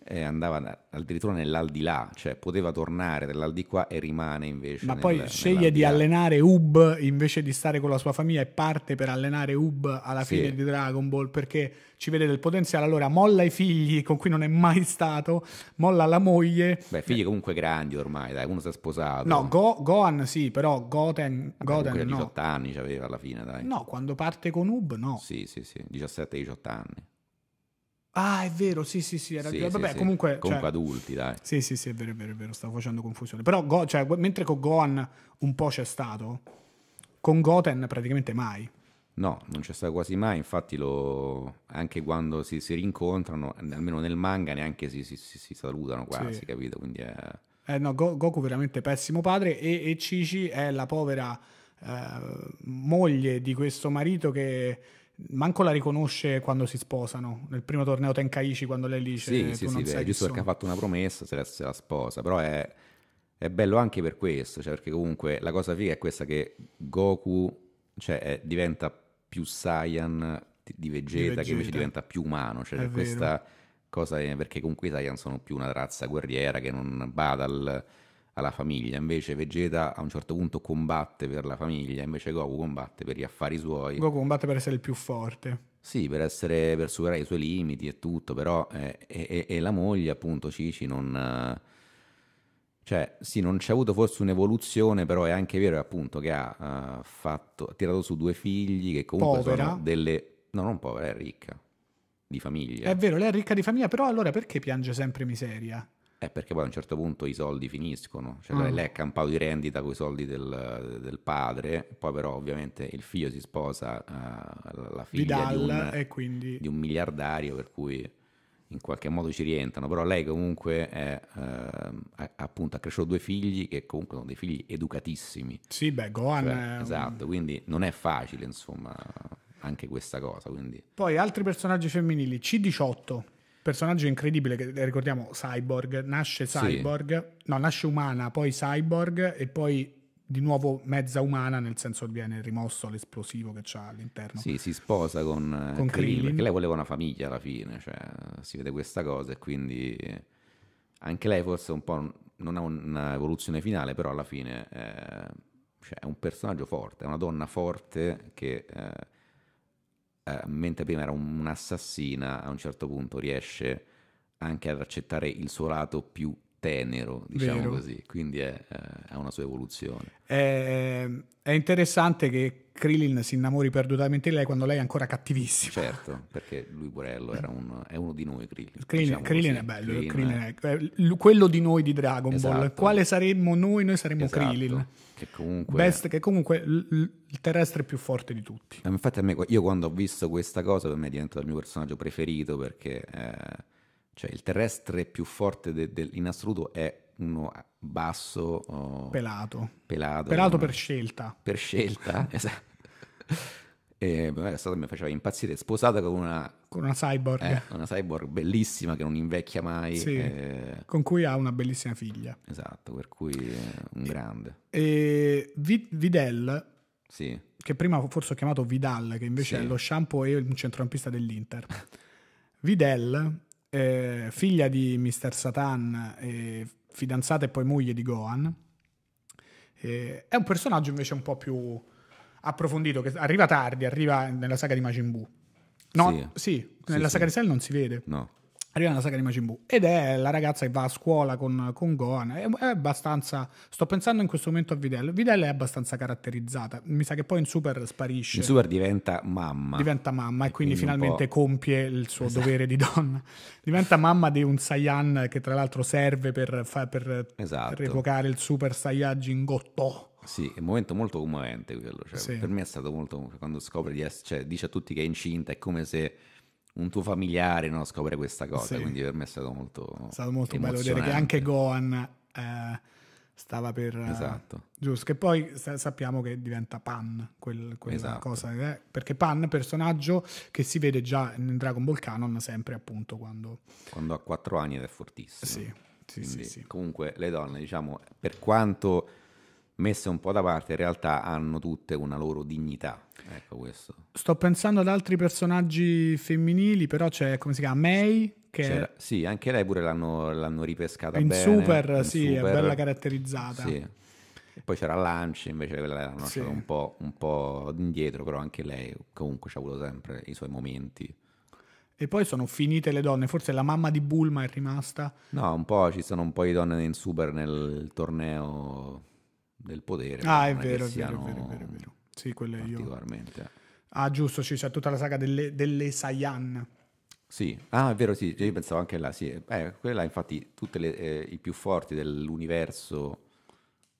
Speaker 2: eh, andava addirittura nell'aldilà, cioè poteva tornare dall'aldilà e rimane invece. Ma nel, poi
Speaker 1: sceglie di allenare Ub invece di stare con la sua famiglia e parte per allenare Ub alla sì. fine di Dragon Ball perché ci vede del potenziale. Allora molla i figli [LAUGHS] con cui non è mai stato, molla la moglie.
Speaker 2: Beh, figli comunque grandi ormai, dai, uno si è sposato. No,
Speaker 1: Go, Gohan sì, però Goten, Goten no. 18
Speaker 2: anni aveva alla fine, dai. No,
Speaker 1: quando parte con Ub no.
Speaker 2: Sì, sì, sì, 17-18 anni.
Speaker 1: Ah, è vero, sì, sì, sì, era sì, più... Vabbè, sì, comunque... Sì. Comunque cioè... adulti, dai. Sì, sì, sì, è vero, è vero, è vero, stavo facendo confusione. Però, Go... cioè, mentre con Gohan un po' c'è stato, con Goten praticamente mai.
Speaker 2: No, non c'è stato quasi mai, infatti lo... anche quando si, si, rincontrano, eh, almeno nel manga neanche si, si, si salutano quasi, sì. capito? Quindi è...
Speaker 1: Eh no, Go- Goku veramente pessimo padre e, e Cici è la povera eh, moglie di questo marito che manco la riconosce quando si sposano. Nel primo torneo Tenkaichi, quando lei dice sì, eh, tu sì, non sì, sei beh, giusto perché ha fatto una
Speaker 2: promessa, se la, se la sposa, però è, è, bello anche per questo, cioè perché comunque la cosa figa è questa che Goku cioè, è, diventa più Saiyan di Vegeta, di che invece diventa più umano, cioè c'è questa cosa eh, perché comunque i Saiyan sono più una razza guerriera che non bada al alla famiglia. Invece Vegeta a un certo punto combatte per la famiglia, invece Goku combatte per gli affari suoi. Goku
Speaker 1: combatte per essere il più forte.
Speaker 2: Sì, per, essere, per superare i suoi limiti e tutto, però... Eh, e, e, la moglie, appunto, Cici, non... Eh, cioè, sì, non c'è avuto forse un'evoluzione, però è anche vero appunto che ha, uh, fatto, ha tirato su due figli che comunque povera. sono delle... No, non povera, è ricca, di famiglia. È
Speaker 1: vero, lei è ricca di famiglia, però allora perché piange sempre miseria?
Speaker 2: è perché poi a un certo punto i soldi finiscono, cioè mm. lei è campato di rendita con i soldi del, del, padre, poi però ovviamente il figlio si sposa uh, eh, la figlia Vidal, di, un, quindi... di un miliardario per cui in qualche modo ci rientrano, però lei comunque è, eh, appunto, ha cresciuto due figli che comunque sono dei figli educatissimi.
Speaker 1: Sì, beh, Gohan... Cioè, è... Esatto,
Speaker 2: quindi non è facile, insomma, anche questa cosa. Quindi.
Speaker 1: Poi altri personaggi femminili, C18 personaggio incredibile che ricordiamo Cyborg, nasce Cyborg, sì. no, nasce umana, poi Cyborg e poi di nuovo mezza umana nel senso viene rimosso l'esplosivo che c'ha all'interno. Sì,
Speaker 2: si sposa con, eh, con Krillin, perché lei voleva una famiglia alla fine, cioè si vede questa cosa e quindi anche lei forse un po' non ha un'evoluzione finale, però alla fine è, cioè, è un personaggio forte, è una donna forte che eh, eh, mentre prima era un'assassina, a un certo punto riesce anche ad accettare il suo lato più tenero, diciamo Vero. così, quindi è, è, eh, una sua evoluzione.
Speaker 1: È, è interessante che Krillin si innamori perdutamente di lei quando lei è ancora cattivissima. Certo,
Speaker 2: perché lui Burello un, è uno di noi, Krillin. Krillin, diciamo Krillin è bello, Krillin Krillin è...
Speaker 1: È quello di noi di Dragon esatto. Ball. Quale saremmo noi? Noi saremmo esatto. Krillin. Che comunque... Best, che comunque il terrestre più forte di tutti.
Speaker 2: Eh, infatti a me, io quando ho visto questa cosa, per me è diventato il mio personaggio preferito perché... Eh, cioè il terrestre più forte de, de, in assoluto è uno basso... Oh, pelato. Pelato. Pelato per scelta. Per scelta, [LAUGHS] esatto. E beh, questa cosa mi faceva impazzire, sposata con una... Con
Speaker 1: una cyborg. Eh,
Speaker 2: una cyborg bellissima che non invecchia mai. Sì, eh...
Speaker 1: Con cui ha una bellissima figlia.
Speaker 2: Esatto, per cui un grande.
Speaker 1: E, Videl, sì. che prima forse ho chiamato Vidal, che invece sì. è lo shampoo e un centrocampista dell'Inter. [LAUGHS] Videl, eh, figlia di Mr. Satan e fidanzata e poi moglie di Gohan. Eh, è un personaggio invece un po' più approfondito, che arriva tardi, arriva nella saga di Majin Buu. No, sì, sì nella sì, saga sì. di Cell non si vede. No. Arriva nella saga di Majin Buu ed è la ragazza che va a scuola con, con Gohan. È, è, abbastanza. Sto pensando in questo momento a Videl. Videl è abbastanza caratterizzata. Mi sa che poi in Super sparisce. In Super
Speaker 2: diventa mamma. Diventa mamma e, quindi, quindi finalmente
Speaker 1: compie il suo esatto. dovere di donna. Diventa mamma di un Saiyan che, tra l'altro, serve per, fa, per esatto. revocare il Super Saiyajin Gotto.
Speaker 2: Sì, è un momento molto commovente quello. Cioè, sì. Per me è stato molto. Quando scopre di essere. Cioè, dice a tutti che è incinta, è come se un tuo familiare no, scopre questa cosa, sì. quindi per me è stato molto... È stato molto bello vedere che anche
Speaker 1: Gohan eh, stava per... Eh, esatto. Eh, giusto, che poi sa sappiamo che diventa Pan, quel, quella esatto. cosa, eh, perché Pan personaggio che si vede già in Dragon Ball Canon sempre appunto quando...
Speaker 2: Quando ha quattro anni ed è fortissimo. Sì, sì, sì, sì. Comunque le donne, diciamo, per quanto messe un po' da parte, in realtà hanno tutte una loro dignità. Ecco questo.
Speaker 1: Sto pensando ad altri personaggi femminili, però c'è, come si chiama, May, che...
Speaker 2: Sì, anche lei pure l'hanno, l'hanno ripescata in bene. Super, in sì, super. è bella caratterizzata. Sì. Poi c'era Lance, invece quella l'hanno sì. un, po', un po' indietro, però anche lei comunque ci ha avuto sempre i suoi momenti.
Speaker 1: E poi sono finite le donne, forse la mamma di Bulma è rimasta.
Speaker 2: No, un po', ci sono un po' di donne in super nel torneo del potere. Ah, è vero, è vero, è
Speaker 1: vero, è vero, Sì, quelle particolarmente. io. Ah, giusto, sì, c'è cioè tutta la saga delle, delle Saiyan.
Speaker 2: Sì, ah, è vero, sì, io pensavo anche là, sì. Eh, quella infatti tutti eh, i più forti dell'universo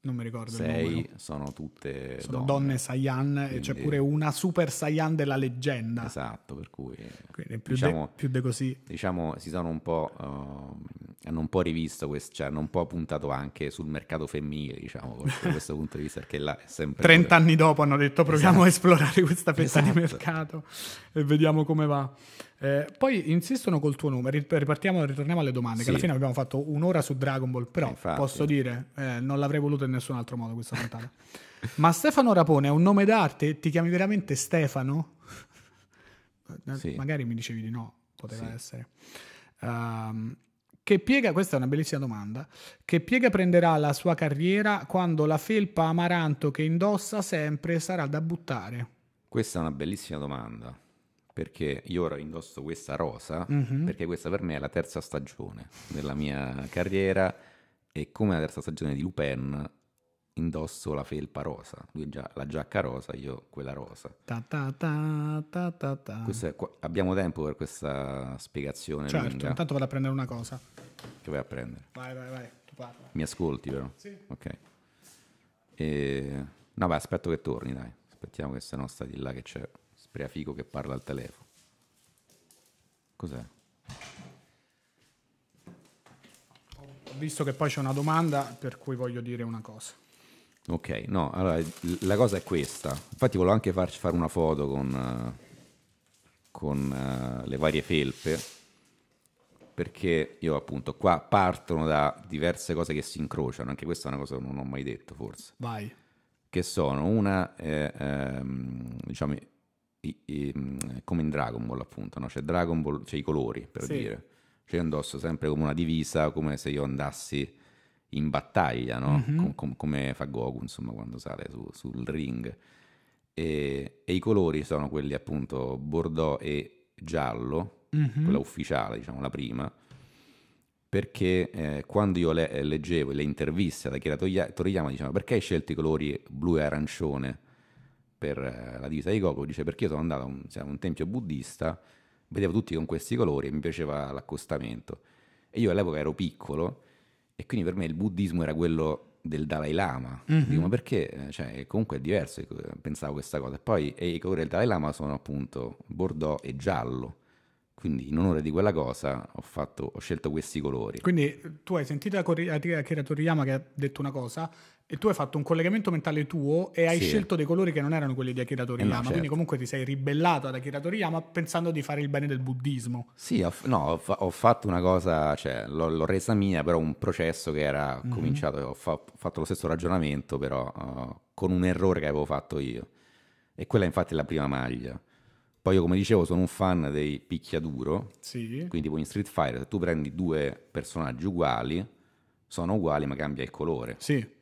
Speaker 2: non mi ricordo. Sei sono tutte
Speaker 1: sono donne, donne Saiyan quindi... e c'è pure una super Saiyan della leggenda. Esatto, per cui quindi più, diciamo, de,
Speaker 2: più de così. Diciamo, si sono un po' uh, hanno un po' rivisto questo, cioè hanno un po' puntato anche sul mercato femminile, diciamo, [LAUGHS] da questo punto di vista perché là è sempre 30 anni dopo
Speaker 1: hanno detto proviamo esatto. a esplorare questa fetta esatto. di mercato e vediamo come va. Eh, poi insistono col tuo nome, ripartiamo, ritorniamo alle domande, sì. che alla fine abbiamo fatto un'ora su Dragon Ball, però Infatti. posso dire, eh, non l'avrei voluto in nessun altro modo questa puntata. [LAUGHS] Ma Stefano Rapone è un nome d'arte? Ti chiami veramente Stefano? Eh, sì. Magari mi dicevi di no, poteva sì. essere. Um, che piega, questa è una bellissima domanda, che piega prenderà la sua carriera quando la felpa amaranto che indossa sempre sarà da buttare?
Speaker 2: Questa è una bellissima domanda perché io ora indosso questa rosa, mm-hmm. perché questa per me è la terza stagione della mia carriera e come la terza stagione di Lupin indosso la felpa rosa, lui già la giacca rosa, io quella rosa.
Speaker 1: Ta ta ta ta ta ta.
Speaker 2: È, abbiamo tempo per questa spiegazione certo, lunga. intanto
Speaker 1: vado a prendere una cosa.
Speaker 2: Che vai a prendere?
Speaker 1: Vai, vai, vai, tu parla.
Speaker 2: Mi ascolti però? Sì. Ok. E... No, beh, aspetto che torni, dai. Aspettiamo che se no sta di là che c'è Preafico che parla al telefono. Cos'è?
Speaker 1: Ho visto che poi c'è una domanda per cui voglio dire una cosa.
Speaker 2: Ok, no, allora la cosa è questa. Infatti volevo anche farci fare una foto con, con uh, le varie felpe, perché io appunto qua partono da diverse cose che si incrociano, anche questa è una cosa che non ho mai detto forse. Vai. Che sono una, eh, ehm, diciamo, i, i, come in Dragon Ball appunto, no? c'è Dragon Ball, c'è i colori per sì. dire, cioè io indosso sempre come una divisa, come se io andassi in battaglia, no? mm-hmm. com, com, come fa Goku insomma quando sale su, sul ring. E, e, i colori sono quelli appunto bordeaux e giallo, mm-hmm. quella ufficiale diciamo la prima, perché eh, quando io le, leggevo le interviste da Kira Toriyama dicevano perché hai scelto i colori blu e arancione? per eh, la divisa di Goku, dice perché io sono andato a un, a cioè, un tempio buddista, vedevo tutti con questi colori e mi piaceva l'accostamento. E io all'epoca ero piccolo e quindi per me il buddismo era quello del Dalai Lama. Mm-hmm. Dico, ma perché? Eh, cioè, comunque è diverso, ecco, pensavo questa cosa. E poi e i colori ecco, del Dalai Lama sono appunto bordeaux e giallo. Quindi in onore di quella cosa ho, fatto, ho scelto questi colori.
Speaker 1: Quindi tu hai sentito Akira Toriyama che ha detto una cosa, e tu hai fatto un collegamento mentale tuo e hai sì. scelto dei colori che non erano quelli di Akira Toriyama. Eh no, certo. Quindi comunque ti sei ribellato ad Akira Toriyama pensando di fare il bene del buddismo.
Speaker 2: Sì, ho, no, ho, fatto una cosa, cioè l'ho, l'ho resa mia, però un processo che era mm-hmm. cominciato, ho, fa- fatto lo stesso ragionamento, però uh, con un errore che avevo fatto io. E quella infatti è la prima maglia. Poi io come dicevo sono un fan dei picchiaduro, sì. quindi poi in Street Fighter se tu prendi due personaggi uguali, sono uguali ma cambia il colore. Sì.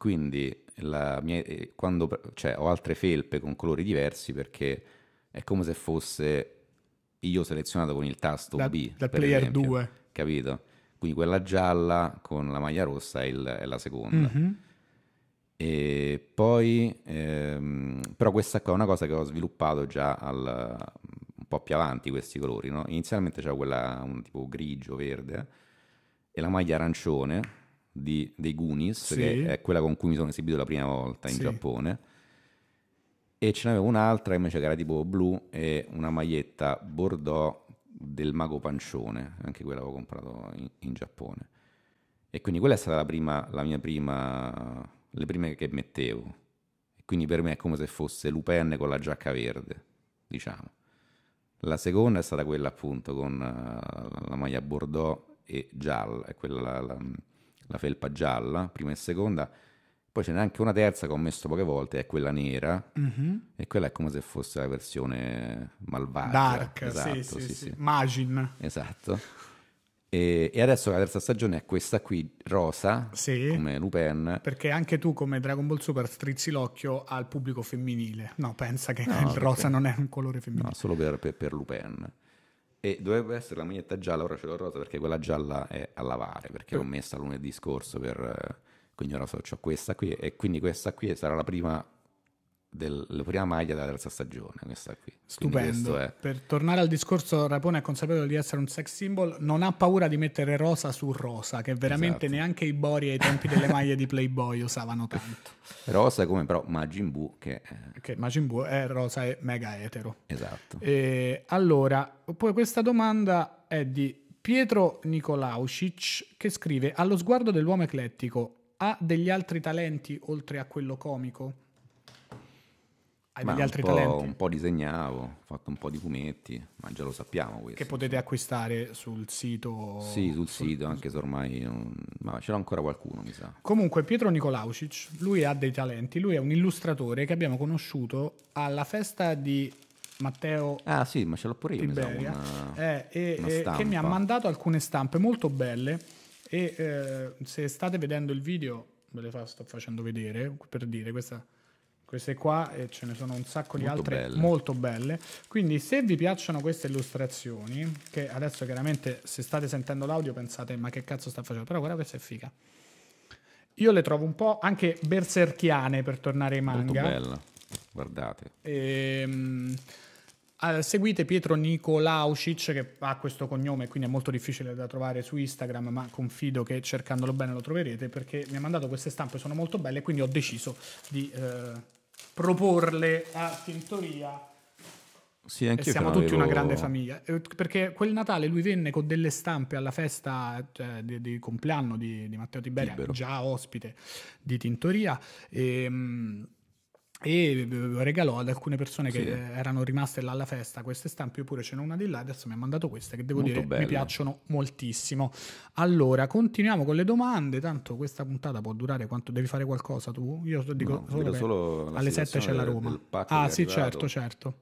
Speaker 2: Quindi mia, eh, quando, cioè, ho altre felpe con colori diversi perché è come se fosse io selezionato con il tasto da, B. Dal player esempio, 2. Capito? Quindi quella gialla con la maglia rossa è, il, è la seconda. Mm-hmm. E poi, ehm, però questa qua è una cosa che ho sviluppato già al, un po' più avanti questi colori, no? Inizialmente c'era quella un tipo grigio, verde, eh, e la maglia arancione, di, dei Goonies, sì. che è quella con cui mi sono esibito la prima volta in sì. Giappone. E ce n'avevo un'altra invece che era tipo blu e una maglietta bordeaux del mago pancione, anche quella avevo comprato in, in Giappone. E quindi quella è stata la, prima, la mia prima, le prime che mettevo. E quindi per me è come se fosse Lupin con la giacca verde, diciamo. La seconda è stata quella appunto con eh, la maglia bordeaux e gialla, è quella la, la la felpa gialla, prima e seconda, poi ce n'è anche una terza che ho messo poche volte, è quella nera, mm-hmm. e quella è come se fosse la versione malvagia. Dark, esatto, sì, sì, sì, sì. Magin. Esatto. E, adesso la terza stagione è questa qui, rosa, sì, come Lupin.
Speaker 1: Perché anche tu, come Dragon Ball Super, strizzi l'occhio al pubblico femminile. No, pensa che no, il rosa non è un colore femminile.
Speaker 2: No, solo per, per, per Lupin e dovrebbe essere la maglietta gialla, ora ce l'ho rosa perché quella gialla è a lavare perché l'ho messa lunedì scorso per eh, quindi ora so, ho questa qui e quindi questa qui sarà la prima della prima maglia della terza stagione. Questa qui. Stupendo. È...
Speaker 1: Per tornare al discorso, Rapone è consapevole di essere un sex symbol, non ha paura di mettere rosa su rosa, che veramente esatto. neanche i Bori ai tempi delle maglie di Playboy [LAUGHS] usavano tanto.
Speaker 2: Rosa come però Majin Buu, che... È...
Speaker 1: Che Majin Buu è rosa e mega etero. Esatto. E allora, poi questa domanda è di Pietro Nicolausic che scrive, allo sguardo dell'uomo eclettico, ha degli altri talenti oltre a quello comico? Hai degli altri talenti?
Speaker 2: Un po' disegnavo, ho fatto un po' di fumetti, ma già lo sappiamo questo. Che
Speaker 1: potete acquistare sul sito? Sì,
Speaker 2: sul, sul... sito, anche se ormai... Non... Ma ce l'ha ancora qualcuno, mi sa.
Speaker 1: Comunque, Pietro Nicolaucic, lui ha dei talenti, lui è un illustratore che abbiamo conosciuto alla festa di Matteo. Ah sì, ma ce l'ho pure io. Tiberia, una, eh, e, che mi ha mandato alcune stampe molto belle e eh, se state vedendo il video, ve le fa, sto facendo vedere per dire questa queste qua e eh, ce ne sono un sacco di molto altre belle. molto belle. Quindi se vi piacciono queste illustrazioni, che adesso chiaramente se state sentendo l'audio pensate ma che cazzo sta facendo, però guarda questa è figa. Io le trovo un po' anche berserchiane per tornare ai manga. Molto bella, guardate. E, ehm, seguite Pietro Nicolaucic che ha questo cognome quindi è molto difficile da trovare su Instagram ma confido che cercandolo bene lo troverete perché mi ha mandato queste stampe sono molto belle quindi ho deciso di eh, proporle a Tintoria.
Speaker 2: Sì, anche siamo tutti avevo... una grande
Speaker 1: famiglia. Perché quel Natale lui venne con delle stampe alla festa cioè, di, di, compleanno di, di Matteo Tiberia, Libero. già ospite di Tintoria. E, ehm, e eh, regalò ad alcune persone che sì. erano rimaste là alla festa queste stampe oppure ce n'è una di là adesso mi ha mandato queste che devo Molto dire belle. mi piacciono moltissimo allora continuiamo con le domande tanto questa puntata può durare quanto devi fare qualcosa tu io dico no, solo, solo alle 7 c'è la Roma ah sì certo certo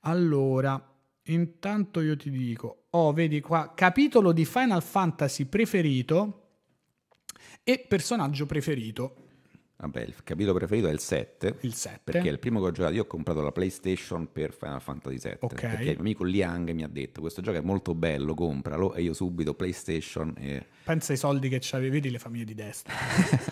Speaker 1: allora intanto io ti dico oh vedi qua capitolo di Final Fantasy preferito e personaggio preferito
Speaker 2: Vabbè, il capitolo preferito è il 7. Il 7. Perché è il primo che ho giocato. Io ho comprato la PlayStation per Final Fantasy 7. Ok. Perché il mio amico Liang mi ha detto: Questo gioco è molto bello, compralo. E io subito PlayStation. E...
Speaker 1: Pensa ai soldi che avevi, vedi le famiglie di destra. [LAUGHS]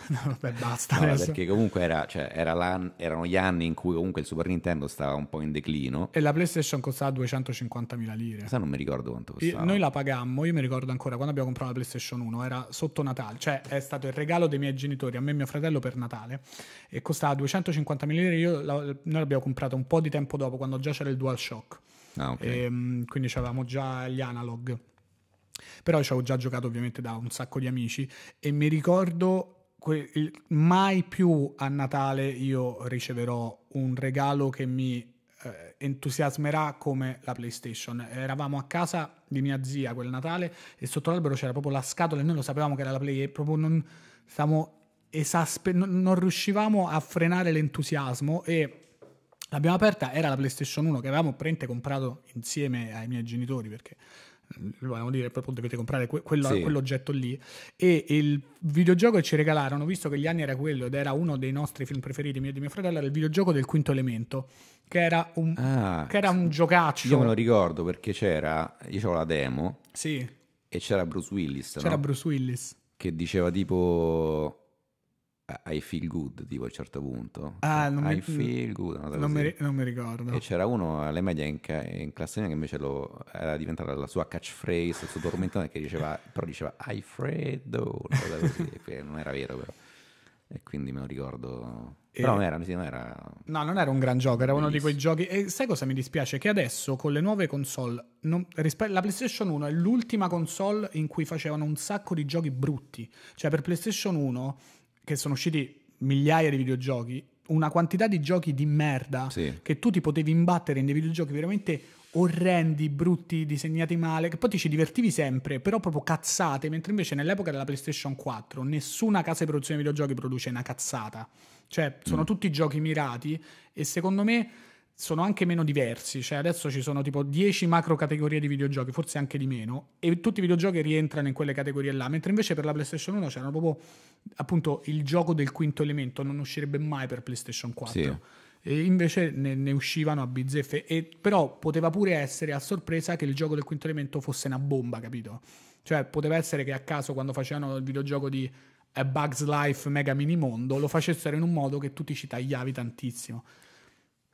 Speaker 1: no, vabbè, basta. No, perché
Speaker 2: comunque era, cioè, era erano gli anni in cui comunque il Super Nintendo stava un po' in declino.
Speaker 1: E la PlayStation costava 250.000
Speaker 2: lire. Sa, non mi ricordo quanto costava.
Speaker 1: Io, noi la pagammo. Io mi ricordo ancora quando abbiamo comprato la PlayStation 1. Era sotto Natale. Natale. Cioè, è stato il regalo dei miei genitori, a me e mio fratello per Natale e costava 250 milioni lire. Io, la, noi l'abbiamo comprata un po' di tempo dopo, quando già c'era il DualShock. Ah, okay. e, ehm, quindi avevamo già gli analog. Però ci avevo già giocato ovviamente da un sacco di amici e mi ricordo Que- il- mai più a Natale io riceverò un regalo che mi eh, entusiasmerà come la PlayStation. Eravamo a casa di mia zia quel Natale e sotto l'albero c'era proprio la scatola e noi lo sapevamo che era la Play e proprio non stavamo esasper- non riuscivamo a frenare l'entusiasmo e l'abbiamo aperta, era la PlayStation 1 che avevamo prente comprato insieme ai miei genitori perché mm, lo vogliamo dire proprio dovete comprare que- quello, sì. quell'oggetto lì e il videogioco che ci regalarono visto che gli anni era quello ed era uno dei nostri film preferiti mio e di mio fratello era il videogioco del quinto elemento che era un, ah, che era un giocaccio io me lo
Speaker 2: ricordo perché c'era io avevo la demo sì. e c'era Bruce Willis c'era no? Bruce Willis che diceva tipo i Feel Good, tipo a un certo punto. Ah, non I mi, Feel Good. Non mi, non mi, ricordo. E c'era uno alle medie in, in classe mia che invece lo, era diventata la sua catchphrase, il suo tormentone che diceva, [LAUGHS] però diceva I Freddo, una [LAUGHS] non era vero però. E quindi me lo ricordo. E... Però non era, non era...
Speaker 1: No, non era un gran gioco, era Bellissimo. uno di quei giochi... E sai cosa mi dispiace? Che adesso con le nuove console... Non... la PlayStation 1 è l'ultima console in cui facevano un sacco di giochi brutti. Cioè per PlayStation 1 che sono usciti migliaia di videogiochi, una quantità di giochi di merda sì. che tu ti potevi imbattere in dei videogiochi veramente orrendi, brutti, disegnati male, che poi ti ci divertivi sempre, però proprio cazzate, mentre invece nell'epoca della PlayStation 4 nessuna casa di produzione di videogiochi produce una cazzata. Cioè, sono mm. tutti giochi mirati e secondo me sono anche meno diversi, cioè adesso ci sono tipo 10 macro categorie di videogiochi, forse anche di meno, e tutti i videogiochi rientrano in quelle categorie là, mentre invece per la PlayStation 1 c'erano proprio appunto il gioco del quinto elemento, non uscirebbe mai per PlayStation 4. Sì. E invece ne, ne, uscivano a bizzeffe, e, però poteva pure essere a sorpresa che il gioco del quinto elemento fosse una bomba, capito? Cioè poteva essere che a caso quando facevano il videogioco di Bugs Life Mega Mini Mondo lo facessero in un modo che tu ti ci tagliavi tantissimo.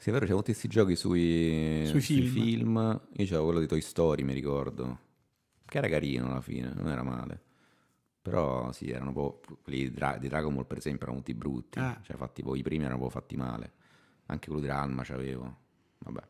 Speaker 2: Sì, è vero, c'erano tutti questi giochi sui, sui, sui film. film. Io c'avevo quello di Toy Story, mi ricordo. Che era carino alla fine, non era male. Però sì, erano un po'. Quelli dra- di, Dragon Ball, per esempio, erano tutti brutti. Ah. Cioè, fatti, poi, i primi erano un po' fatti male. Anche quello di Ranma c'avevo. Vabbè.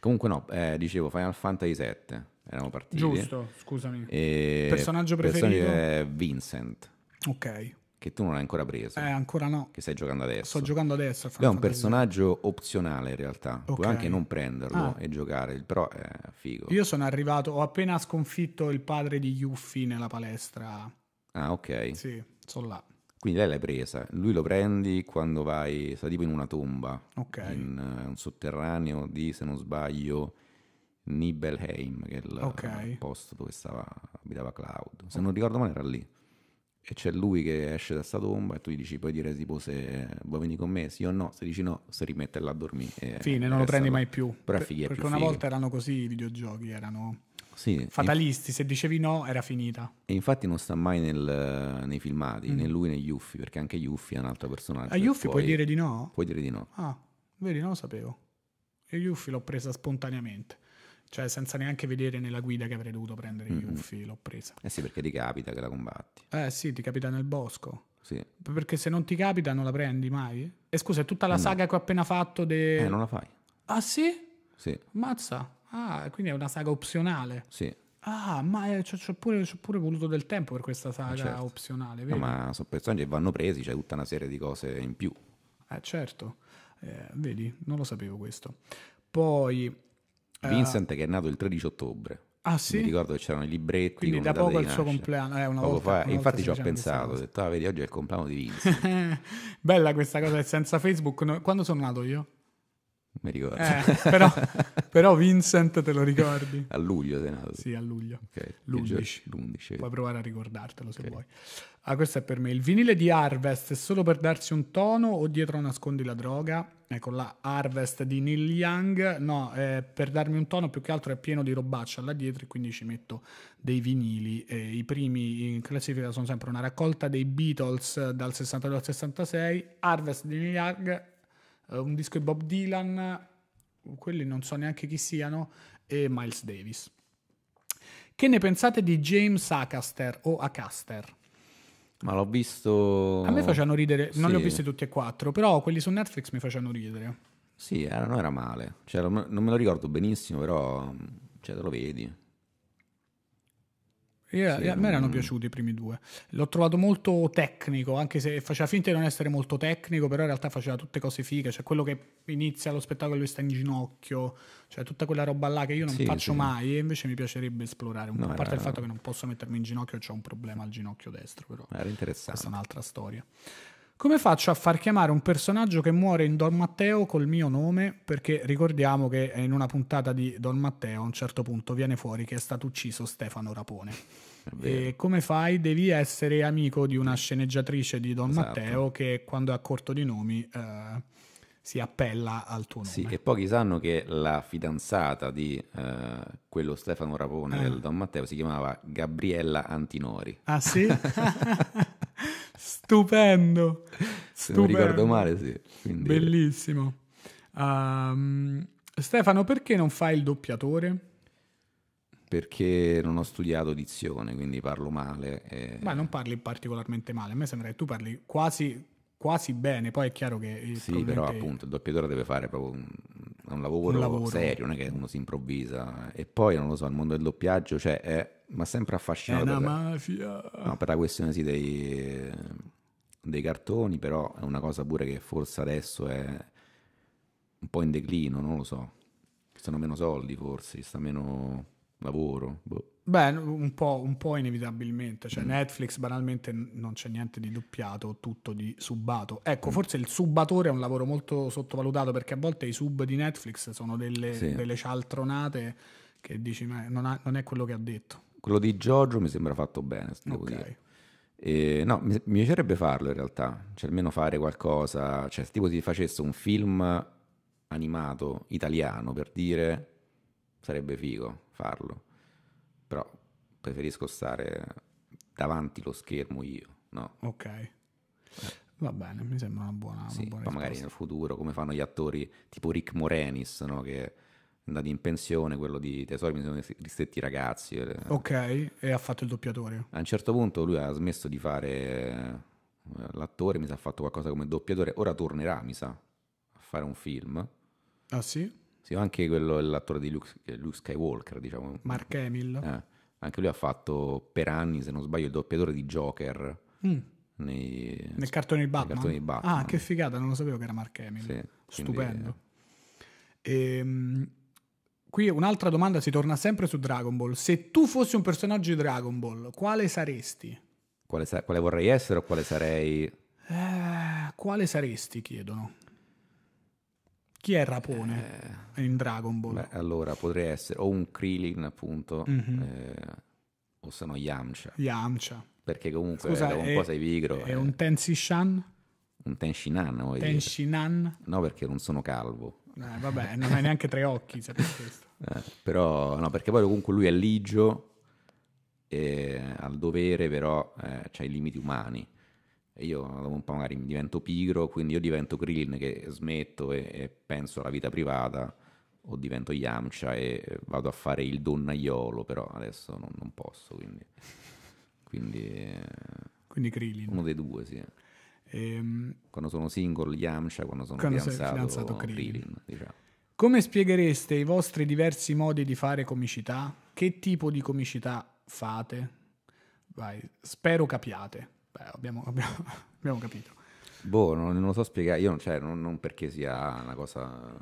Speaker 2: Comunque, no, eh, dicevo Final Fantasy VII. Eravamo partiti. Giusto, scusami. E... Personaggio preferito? Personaggio, Vincent. Ok che tu non hai ancora preso. Eh, ancora no. Che stai giocando adesso.
Speaker 1: Sto giocando adesso. Lui è un personaggio
Speaker 2: opzionale in realtà. Okay. Puoi anche non prenderlo ah. e giocare, però è figo.
Speaker 1: Io sono arrivato, ho appena sconfitto il padre di Yuffie nella palestra.
Speaker 2: Ah, ok. Sì, sono là. Quindi lei l'hai presa, lui lo prendi quando vai, sta tipo in una tomba, Ok. in uh, un sotterraneo di, se non sbaglio, Nibelheim, che è il okay. Eh, posto dove stava, abitava Cloud. Se okay. non ricordo male era lì e c'è lui che esce da sta tomba e tu gli dici puoi dire tipo se vuoi venire con me sì o no se dici no si rimette là a dormire fine non lo prendi là. mai più però per, perché più una fighi. volta
Speaker 1: erano così i videogiochi erano sì, fatalisti, inf- se dicevi no era finita.
Speaker 2: E infatti non sta mai nel, nei filmati, mm. né lui né Yuffie, perché anche Yuffie è un altro personaggio. A Yuffie puoi, puoi dire di no? Puoi dire di no.
Speaker 1: Ah, vedi, non lo sapevo. E Yuffie l'ho presa spontaneamente. Cioè, senza neanche vedere nella guida che avrei dovuto prendere mm-hmm. i uffi, l'ho presa. Eh sì, perché ti capita che la combatti. Eh sì, ti capita nel bosco. Sì. Perché se non ti capita non la prendi mai. E eh, scusa, è tutta la eh no. saga che ho appena fatto de... Eh, non la fai. Ah sì? Sì. Mazza. Ah, quindi è una saga opzionale. Sì. Ah, ma eh, ci ho pure, pure, voluto del tempo per questa saga certo. opzionale. No, ma
Speaker 2: sono personaggi che vanno presi, c'è tutta una serie di cose in più.
Speaker 1: Eh certo. Eh, vedi, non lo sapevo questo. Poi Ah. Vincent
Speaker 2: che è nato il 13 ottobre. Ah sì? Mi ricordo che c'erano i libretti. Quindi da poco è il suo compleanno. Eh, una poco volta, fa, una infatti ci ho pensato, ho detto, ah, vedi, oggi è il compleanno di
Speaker 1: Vincent. [LAUGHS] Bella questa cosa, senza Facebook, quando sono nato io? mi ricordo. Eh, però, [LAUGHS] però, Vincent te lo ricordi. A luglio sei nato. Sì, a luglio. Okay. L'11. Puoi provare a ricordartelo se okay. vuoi. Ah, questo è per me. Il vinile di Harvest è solo per darsi un tono o dietro nascondi la droga? Ecco, la Harvest di Neil Young. No, eh, per darmi un tono più che altro è pieno di robaccia là dietro e quindi ci metto dei vinili. Eh, I primi in classifica sono sempre una raccolta dei Beatles dal 62 al 66, Harvest di Neil Young eh, un disco di Bob Dylan, quelli non so neanche chi siano, e Miles Davis. Che ne pensate di James Acaster o Acaster? Ma
Speaker 2: l'ho visto. A me facevano ridere, sì. non li ho visti
Speaker 1: tutti e quattro, però quelli su Netflix mi facevano ridere.
Speaker 2: Sì, era, eh, non era male. Cioè, non me lo ricordo benissimo, però cioè, te lo vedi.
Speaker 1: Yeah, sì, a me erano piaciuti i primi due. L'ho trovato molto tecnico, anche se faceva finta di non essere molto tecnico, però in realtà faceva tutte cose fighe. Cioè, quello che inizia lo spettacolo e lui sta in ginocchio, cioè tutta quella roba là che io non sì, faccio sì. mai e invece mi piacerebbe esplorare. No, a parte era... il fatto che non posso mettermi in ginocchio, ho un problema al ginocchio destro, però. Era interessante. Questa è un'altra storia. Come faccio a far chiamare un personaggio che muore in Don Matteo col mio nome? Perché ricordiamo che in una puntata di Don Matteo a un certo punto viene fuori che è stato ucciso Stefano Rapone. E come fai? Devi essere amico di una sceneggiatrice di Don esatto. Matteo che quando è a corto di nomi eh, si appella al tuo nome. Sì, e
Speaker 2: pochi sanno che la fidanzata di eh, quello Stefano Rapone eh. del Don Matteo si chiamava Gabriella Antinori. Ah sì?
Speaker 1: [LAUGHS] Stupendo. Se Stupendo. non ricordo male, sì. Quindi... Bellissimo. Um, Stefano, perché non fai il doppiatore?
Speaker 2: Perché non ho studiato dizione, quindi parlo male. E... Ma
Speaker 1: non parli particolarmente male, a me sembra che tu parli quasi, quasi bene, poi è chiaro che... Sì, però appunto
Speaker 2: il doppiatore deve fare proprio un, un, lavoro un, lavoro serio, non è che uno si improvvisa. E poi, non lo so, il mondo del doppiaggio cioè, è ma sempre affascinato. È una per, mafia! No, per la questione sì, dei, dei cartoni, però è una cosa pure che forse adesso è un po' in declino, non lo so. Ci sono meno soldi forse, ci sta meno lavoro. Boh.
Speaker 1: Beh, un po', un po', inevitabilmente. Cioè, mm. Netflix banalmente non c'è niente di doppiato, tutto di subato. Ecco, mm. forse il subatore è un lavoro molto sottovalutato perché a volte i sub di Netflix sono delle, sì. delle cialtronate che dici, ma non, ha, non è quello che ha detto.
Speaker 2: Quello di Giorgio mi sembra fatto bene, devo okay. dire. E, no, mi, mi, piacerebbe farlo in realtà, cioè almeno fare qualcosa, cioè se tipo ti facesse un film animato italiano per dire sarebbe figo farlo, però preferisco stare davanti lo schermo io, no?
Speaker 1: Ok. Va bene, mi sembra una buona, sì, una buona magari nel
Speaker 2: futuro, come fanno gli attori tipo Rick Morenis, no? che andati in pensione, quello di Tesori, mi sono ristretti i ragazzi. Eh.
Speaker 1: Ok, e ha fatto il doppiatore.
Speaker 2: A un certo punto lui ha smesso di fare eh, l'attore, mi sa, ha fatto qualcosa come doppiatore, ora tornerà, mi sa, a fare un film. Ah sì? Sì, anche quello, l'attore di Luke, Luke Skywalker, diciamo. Mark
Speaker 1: Hamill. Eh,
Speaker 2: anche lui ha fatto per anni, se non sbaglio, il doppiatore di Joker.
Speaker 1: Mm. Nei, nel cartone di, Batman. cartone di Batman. Ah, che figata, non lo sapevo che era Mark Hamill. Sì, Stupendo. Quindi, eh. e, ehm, Qui un'altra domanda si torna sempre su Dragon Ball. Se tu fossi un personaggio di Dragon Ball, quale saresti?
Speaker 2: Quale, sa- quale vorrei essere o quale sarei?
Speaker 1: Eh, quale saresti, chiedono. Chi è Rapone eh, in Dragon Ball? Beh,
Speaker 2: allora potrei essere o un Krillin, appunto, mm-hmm. eh, o sono Yamcha.
Speaker 1: Yamcha.
Speaker 2: Perché comunque Scusa, un è, po' sei pigro. È eh. un Tensishan? Un Tenshinan, vuoi
Speaker 1: Tenshinan? Dire.
Speaker 2: No, perché non sono calvo.
Speaker 1: Eh, vabbè, non hai neanche tre occhi, se per questo.
Speaker 2: Eh, però, no, perché poi comunque lui è ligio, e ha il dovere, però eh, c'ha i limiti umani. E io dopo un po' magari mi divento pigro, quindi io divento Green che smetto e, e penso alla vita privata, o divento Yamcha e vado a fare il donnaiolo, però adesso non, non posso, quindi... Quindi... Eh, quindi Krillin. Uno dei due, sì.
Speaker 1: Ehm,
Speaker 2: quando sono single Yamcha, quando sono quando fidanzato, fidanzato Krillin. Krillin diciamo.
Speaker 1: Come spieghereste i vostri diversi modi di fare comicità? Che tipo di comicità fate? Vai, spero capiate. Beh, abbiamo, abbiamo, [LAUGHS] abbiamo capito.
Speaker 2: Boh, non, non, lo so spiegare, io cioè, non, non, perché sia una cosa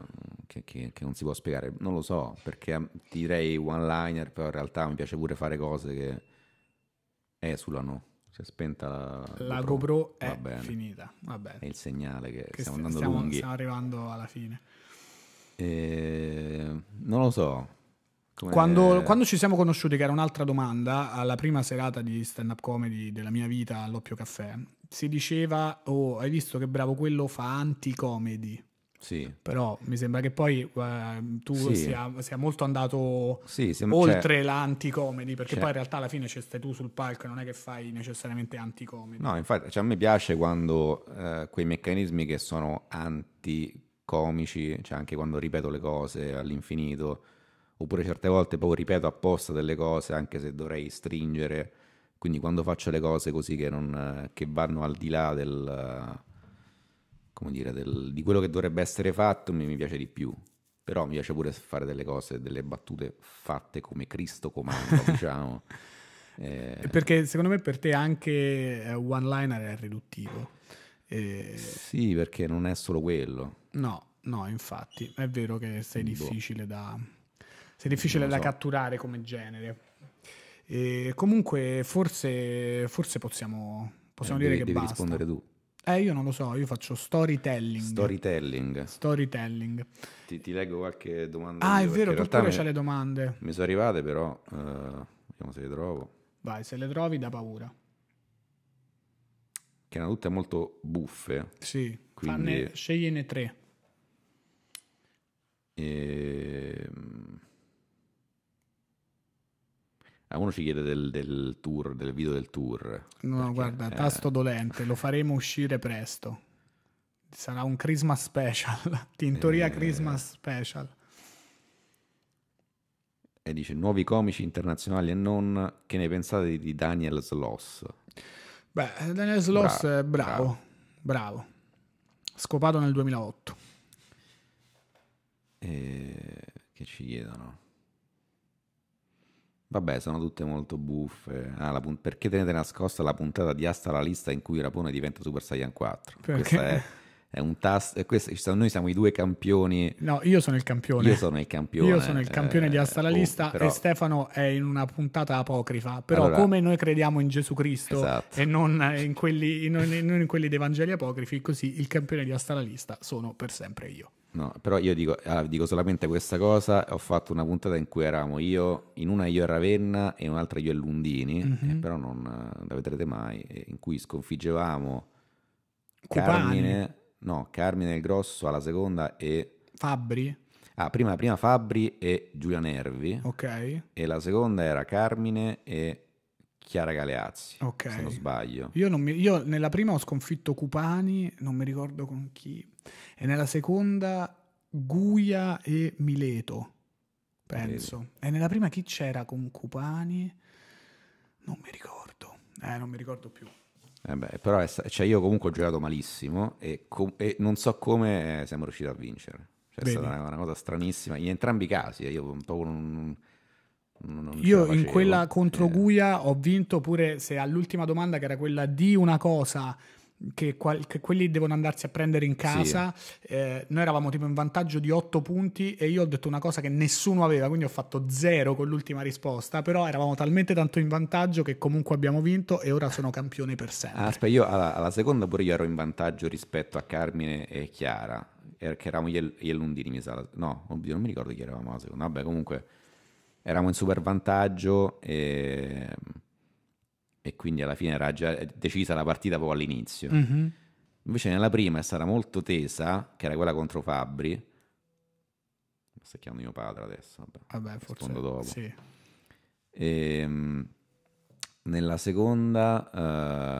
Speaker 2: che, che, che, non si può spiegare, non lo so, perché direi one liner, però in realtà mi piace pure fare cose che esulano eh, si è spenta la, la GoPro, GoPro è bene. finita.
Speaker 1: È il segnale che, che stiamo andando stiamo, lunghi. Stiamo arrivando alla fine.
Speaker 2: E... Non lo so. Quando, quando, ci siamo
Speaker 1: conosciuti, che era un'altra domanda, alla prima serata di stand-up comedy della mia vita all'Oppio Caffè, si diceva, oh, hai visto che bravo quello fa anti-comedy. Sì. Però mi sembra che poi eh, tu sì. sia, sia, molto andato sì, sem- oltre cioè, l'anticomedy, perché cioè. poi in realtà alla fine ci stai tu sul palco e non è che fai necessariamente anticomedy. No,
Speaker 2: infatti cioè, a me piace quando eh, quei meccanismi che sono anticomici, cioè anche quando ripeto le cose all'infinito, oppure certe volte poi ripeto apposta delle cose anche se dovrei stringere, quindi quando faccio le cose così che, non, eh, che vanno al di là del come dire, del, di quello che dovrebbe essere fatto mi, mi, piace di più. Però mi piace pure fare delle cose, delle battute fatte come Cristo comanda, [LAUGHS] diciamo. Eh...
Speaker 1: Perché secondo me per te anche eh, one liner è riduttivo. Eh...
Speaker 2: Sì, perché non è solo quello.
Speaker 1: No, no, infatti, è vero che sei boh. difficile da, sei difficile da so. catturare come genere. E comunque forse, forse possiamo, possiamo eh, dire devi, che devi basta. rispondere tu. Eh, io non lo so, io faccio storytelling.
Speaker 2: Storytelling.
Speaker 1: Storytelling.
Speaker 2: Ti, ti leggo qualche domanda. Ah, è vero, tu pure c'è le domande. Mi sono arrivate però, uh, vediamo se le trovo.
Speaker 1: Vai, se le trovi da paura.
Speaker 2: Che erano tutte molto buffe. Sì, quindi... Fanne,
Speaker 1: scegliene tre.
Speaker 2: Ehm... A ah, uno ci chiede del, del, tour, del video del tour.
Speaker 1: No, perché, guarda, eh... tasto dolente, lo faremo uscire presto. Sarà un Christmas special, [LAUGHS] Tintoria eh... Christmas special.
Speaker 2: E dice, nuovi comici internazionali e non, che ne pensate di Daniel Sloss?
Speaker 1: Beh, Daniel Sloss bravo, è bravo, bravo, bravo. Scopato nel 2008.
Speaker 2: E... Eh, che ci chiedono? Vabbè, sono tutte molto buffe. Ah, pun- perché tenete nascosta la puntata di Asta la lista in cui Rapone diventa Super Saiyan 4? Perché? Questa è è un tasto. noi siamo i due campioni. No, io sono il campione. Io sono il campione. Io sono il campione eh, di Asta la oh, lista oh, però... e
Speaker 1: Stefano è in una puntata apocrifa. Però allora... come noi crediamo in Gesù Cristo esatto. e non in, quelli, non in quelli dei Vangeli apocrifi, così il campione di Asta la lista sono per sempre io. No,
Speaker 2: però io dico, ah, dico, solamente questa cosa, ho fatto una puntata in cui eravamo io, in una io e Ravenna e in un'altra io e Lundini, mm-hmm. eh, mhm. però eh, non la vedrete mai, eh, in cui sconfiggevamo Cupani. Carmine, no, Carmine il Grosso alla seconda e...
Speaker 1: Fabri?
Speaker 2: Ah, prima, prima Fabri e Giulia Nervi. Ok. E la seconda era Carmine e Chiara Galeazzi, okay. se non sbaglio.
Speaker 1: Io, non mi, io, nella prima ho sconfitto Cupani, non mi ricordo con chi, e nella seconda Guia e Mileto, penso. Mileto. E nella prima chi c'era con Cupani? Non mi ricordo, eh, non mi ricordo più.
Speaker 2: Eh beh, però è, cioè io comunque ho giocato malissimo e, com- e non so come eh, siamo riusciti a vincere. Cioè, è stata una, una, cosa stranissima in entrambi i casi. Eh, io un po' non io in quella
Speaker 1: contro eh. Guia ho vinto pure se all'ultima domanda che era quella di una cosa che, qual- che quelli devono andarsi a prendere in casa, sì. eh, noi eravamo tipo in vantaggio di 8 punti e io ho detto una cosa che nessuno aveva, quindi ho fatto zero con l'ultima risposta, però eravamo talmente tanto in vantaggio che comunque abbiamo vinto e ora sono campione per sempre.
Speaker 2: Ah, aspetta, io alla, alla seconda pure io ero in vantaggio rispetto a Carmine e Chiara, er-, che eravamo gli, gli Lundini, mi sa, no, non mi ricordo chi eravamo alla seconda, vabbè comunque eravamo in super vantaggio e, e quindi alla fine era già decisa la partita proprio all'inizio. Mm-hmm. Invece nella prima è stata molto tesa, che era quella contro Fabri. Mi sta chiamando mio padre adesso, vabbè, vabbè forse dopo. Sì. E, ehm, nella seconda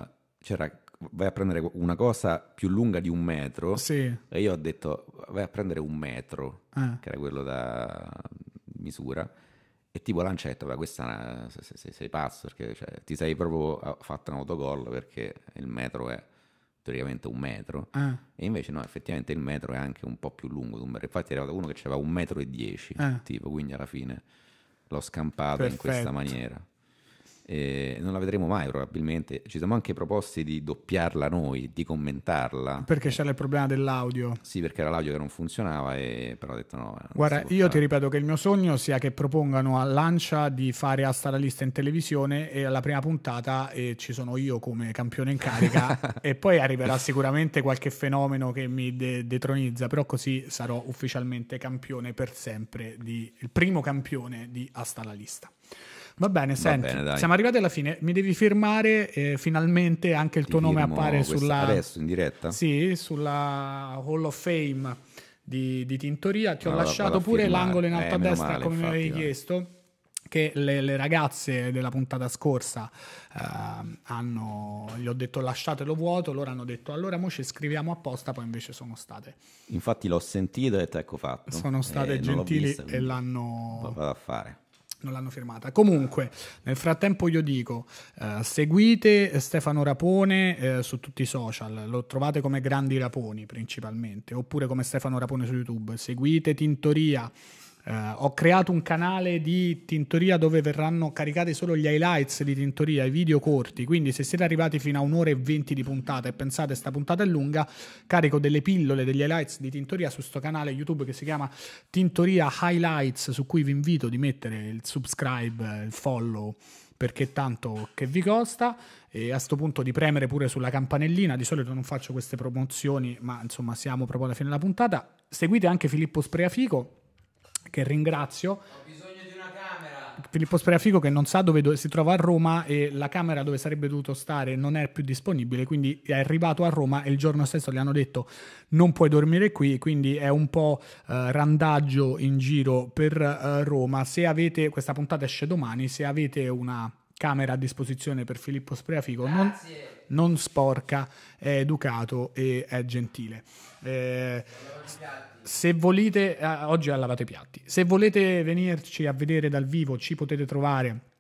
Speaker 2: uh, c'era vai a prendere una cosa più lunga di un metro. Sì. E io ho detto, vai a prendere un metro, eh. che era quello da misura. E tipo Lancetto, beh, questa sei, sei, sei pazzo perché cioè, ti sei proprio eh, fatto un autogol perché il metro è teoricamente un metro ah. e invece no, effettivamente il metro è anche un po' più lungo infatti è arrivato uno che aveva un metro e dieci, ah. tipo, quindi alla fine l'ho scampato Perfetto. in questa maniera. Eh, non la vedremo mai probabilmente. Ci siamo anche proposti di doppiarla noi, di commentarla.
Speaker 1: Perché c'era il problema dell'audio.
Speaker 2: Sì, perché era l'audio che non funzionava, e... però ho detto no. Guarda, io
Speaker 1: fare. ti ripeto che il mio sogno sia che propongano a Lancia di fare Asta la lista in televisione e alla prima puntata eh, ci sono io come campione in carica [LAUGHS] e poi arriverà sicuramente qualche fenomeno che mi de- detronizza, però così sarò ufficialmente campione per sempre, di... il primo campione di Asta la lista. Va bene, Va senti, bene, siamo arrivati alla fine. Mi devi firmare, eh, finalmente anche il tuo nome appare sulla... Adesso, in diretta? Sì, sulla Hall of Fame di, di Tintoria. Ti ho no, lasciato pure firmare. l'angolo in alto eh, a destra, male, come mi avevi va. chiesto che le, le, ragazze della puntata scorsa eh, hanno, gli ho detto lasciatelo vuoto, loro hanno detto allora mo ci scriviamo apposta, poi invece sono state.
Speaker 2: Infatti l'ho sentito e detto ecco fatto. Sono state eh, gentili vista, e l'hanno... Vado a fare
Speaker 1: non l'hanno firmata. Comunque, nel frattempo io dico, eh, seguite Stefano Rapone eh, su tutti i social, lo trovate come Grandi Raponi principalmente, oppure come Stefano Rapone su YouTube, seguite Tintoria Uh, ho creato un canale di Tintoria dove verranno caricati solo gli highlights di Tintoria, i video corti. Quindi, se siete arrivati fino a un'ora e venti di puntata e pensate sta puntata è lunga, carico delle pillole degli highlights di Tintoria su questo canale YouTube che si chiama Tintoria Highlights, su cui vi invito di mettere il subscribe, il follow perché tanto che vi costa e a questo punto di premere pure sulla campanellina, di solito non faccio queste promozioni, ma insomma siamo proprio alla fine della puntata. Seguite anche Filippo Spreafico che ringrazio. Filippo Spreafico che non sa dove si trova a Roma e la camera dove sarebbe dovuto stare non è più disponibile, quindi è arrivato a Roma e il giorno stesso gli hanno detto non puoi dormire qui, quindi è un po' eh, randaggio in giro per eh, Roma. Se avete, questa puntata esce domani, se avete una camera a disposizione per Filippo Spreafico, non, non, sporca, è educato e è gentile. Eh, se volete, eh, oggi ha lavato i piatti, se volete venirci a vedere dal vivo ci potete trovare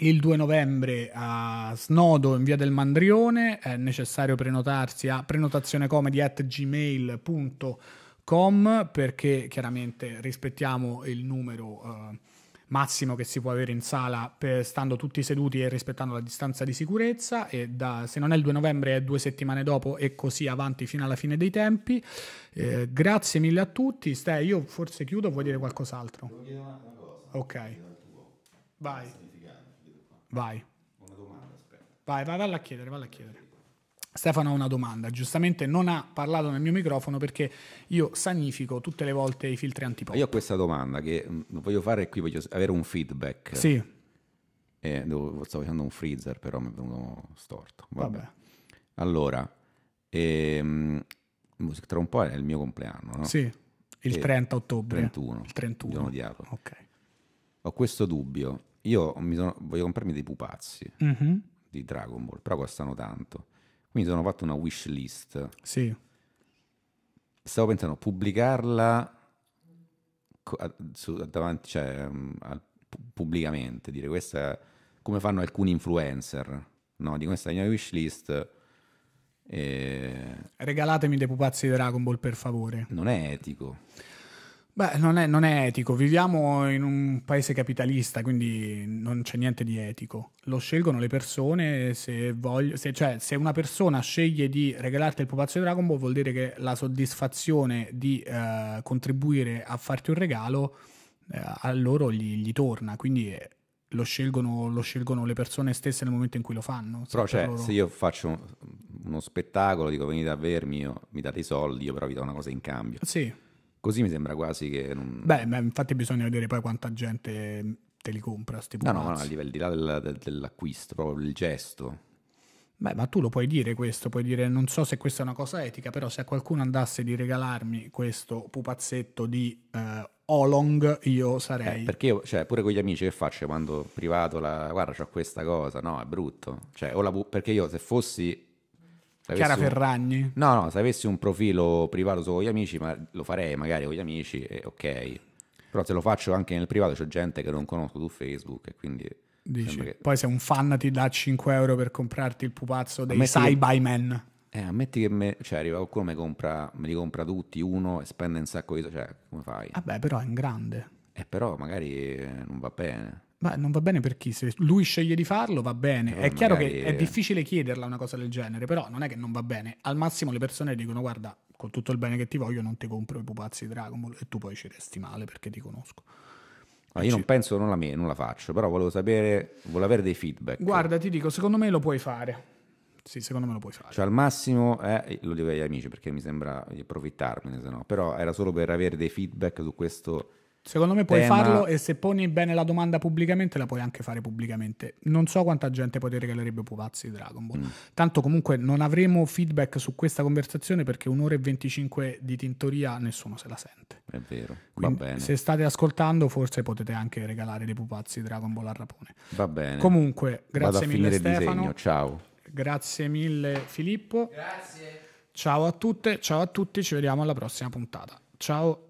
Speaker 1: il 2 novembre a Snodo in via del Mandrione, è necessario prenotarsi a prenotazionecomedy.gmail.com perché chiaramente rispettiamo il numero... Eh, massimo che si può avere in sala per, stando tutti seduti e rispettando la distanza di sicurezza e da, se non è il 2 novembre è due settimane dopo e così avanti fino alla fine dei tempi. Eh, grazie mille a tutti, Ste, io forse chiudo, vuoi dire qualcos'altro? Voglio dire una cosa. Ok. Vai. Vai. Vai, vai, valla a chiedere, valla a chiedere. Stefano ha una domanda, giustamente non ha parlato nel mio microfono perché io sanifico tutte le volte i filtri antipop. Io ho
Speaker 2: questa domanda che mm, voglio fare qui, voglio avere un feedback. Sì. Eh, devo, stavo facendo un freezer però mi è venuto storto. Vabbè. Vabbè. Allora, ehm, tra un po' è il mio compleanno, no? Sì, il e eh, 30
Speaker 1: ottobre. 31. Il 31. Giorno odiato.
Speaker 2: Ok. Ho questo dubbio. Io sono, voglio comprarmi dei pupazzi mm-hmm. di Dragon Ball, però costano tanto mi sono fatto una wish list. Sì. Stavo pensando a, pubblicarla davanti, cioè, mm, pubblicamente, dire questa come fanno alcuni influencer, no? Di questa mia wish list.
Speaker 1: E... Regalatemi dei pupazzi di Dragon Ball per favore. Non è etico. Beh, non è, non è, etico. Viviamo in un paese capitalista, quindi non c'è niente di etico. Lo scelgono le persone se voglio. Se, cioè, se una persona sceglie di regalarti il pupazzo di Dragon Ball, vuol dire che la soddisfazione di eh, contribuire a farti un regalo eh, a loro gli, gli torna. Quindi eh, lo, scelgono, lo scelgono, le persone stesse nel momento in cui lo fanno. Però, cioè, loro... se
Speaker 2: io faccio uno spettacolo, dico venite a vermi, io, mi date i soldi, io però vi do una cosa in cambio. Sì Così mi sembra quasi che... Non...
Speaker 1: Beh, beh, infatti bisogna vedere poi quanta gente te li compra, sti no, no, no, a
Speaker 2: livello di là del, del, dell'acquisto, proprio il gesto.
Speaker 1: Beh, ma tu lo puoi dire questo, puoi dire non so se questa è una cosa etica, però se a qualcuno andasse di regalarmi questo pupazzetto di eh, Olong, io sarei... Eh,
Speaker 2: perché io, cioè, pure con gli amici che faccio quando privato la... guarda, ho questa cosa, no, è brutto. Cioè, o la pu- perché io se fossi
Speaker 1: Chiara un... Ferragni?
Speaker 2: No, no, se avessi un profilo privato solo con gli amici, ma lo farei magari con gli amici, eh, ok. Però se lo faccio anche nel privato c'è gente che non conosco su Facebook e quindi...
Speaker 1: Dici, che... Poi se un fan ti dà 5 euro per comprarti il pupazzo dei ammetti che... By Men.
Speaker 2: Eh, ammetti che me... cioè, arriva qualcuno e me li compra tutti, uno, e spende un sacco di... Cioè, come fai?
Speaker 1: Vabbè, però è in grande.
Speaker 2: Eh, però magari non va bene.
Speaker 1: Ma non va bene per chi? Se lui sceglie di farlo, va bene. No, è eh, chiaro che è eh. difficile chiederla una cosa del genere, però non è che non va bene. Al massimo le persone dicono: Guarda, con tutto il bene che ti voglio, non ti compro i pupazzi di Dragon Ball e tu poi ci resti male perché ti conosco.
Speaker 2: No, io non penso, non la, me, non la faccio, però volevo sapere, volevo avere dei feedback.
Speaker 1: Guarda, ti dico, secondo me lo puoi fare. Sì, secondo me lo puoi fare.
Speaker 2: Cioè, al massimo, eh, lo dico agli amici perché mi sembra di approfittarmene, se no. Però era solo per avere dei
Speaker 1: feedback su questo Secondo me puoi tema... Eh, farlo e se poni bene la domanda pubblicamente la puoi anche fare pubblicamente. Non so quanta gente poi ti regalerebbe pupazzi di Dragon Ball. Mm. Tanto comunque non avremo feedback su questa conversazione perché un'ora e 25 di tintoria nessuno se la sente. È
Speaker 2: vero, Quindi, va bene. Se
Speaker 1: state ascoltando forse potete anche regalare dei pupazzi di Dragon Ball a Rapone.
Speaker 2: Va bene. Comunque, grazie mille Stefano. Ciao.
Speaker 1: Grazie mille Filippo. Grazie. Ciao a tutte, ciao a tutti, ci vediamo alla prossima puntata. Ciao.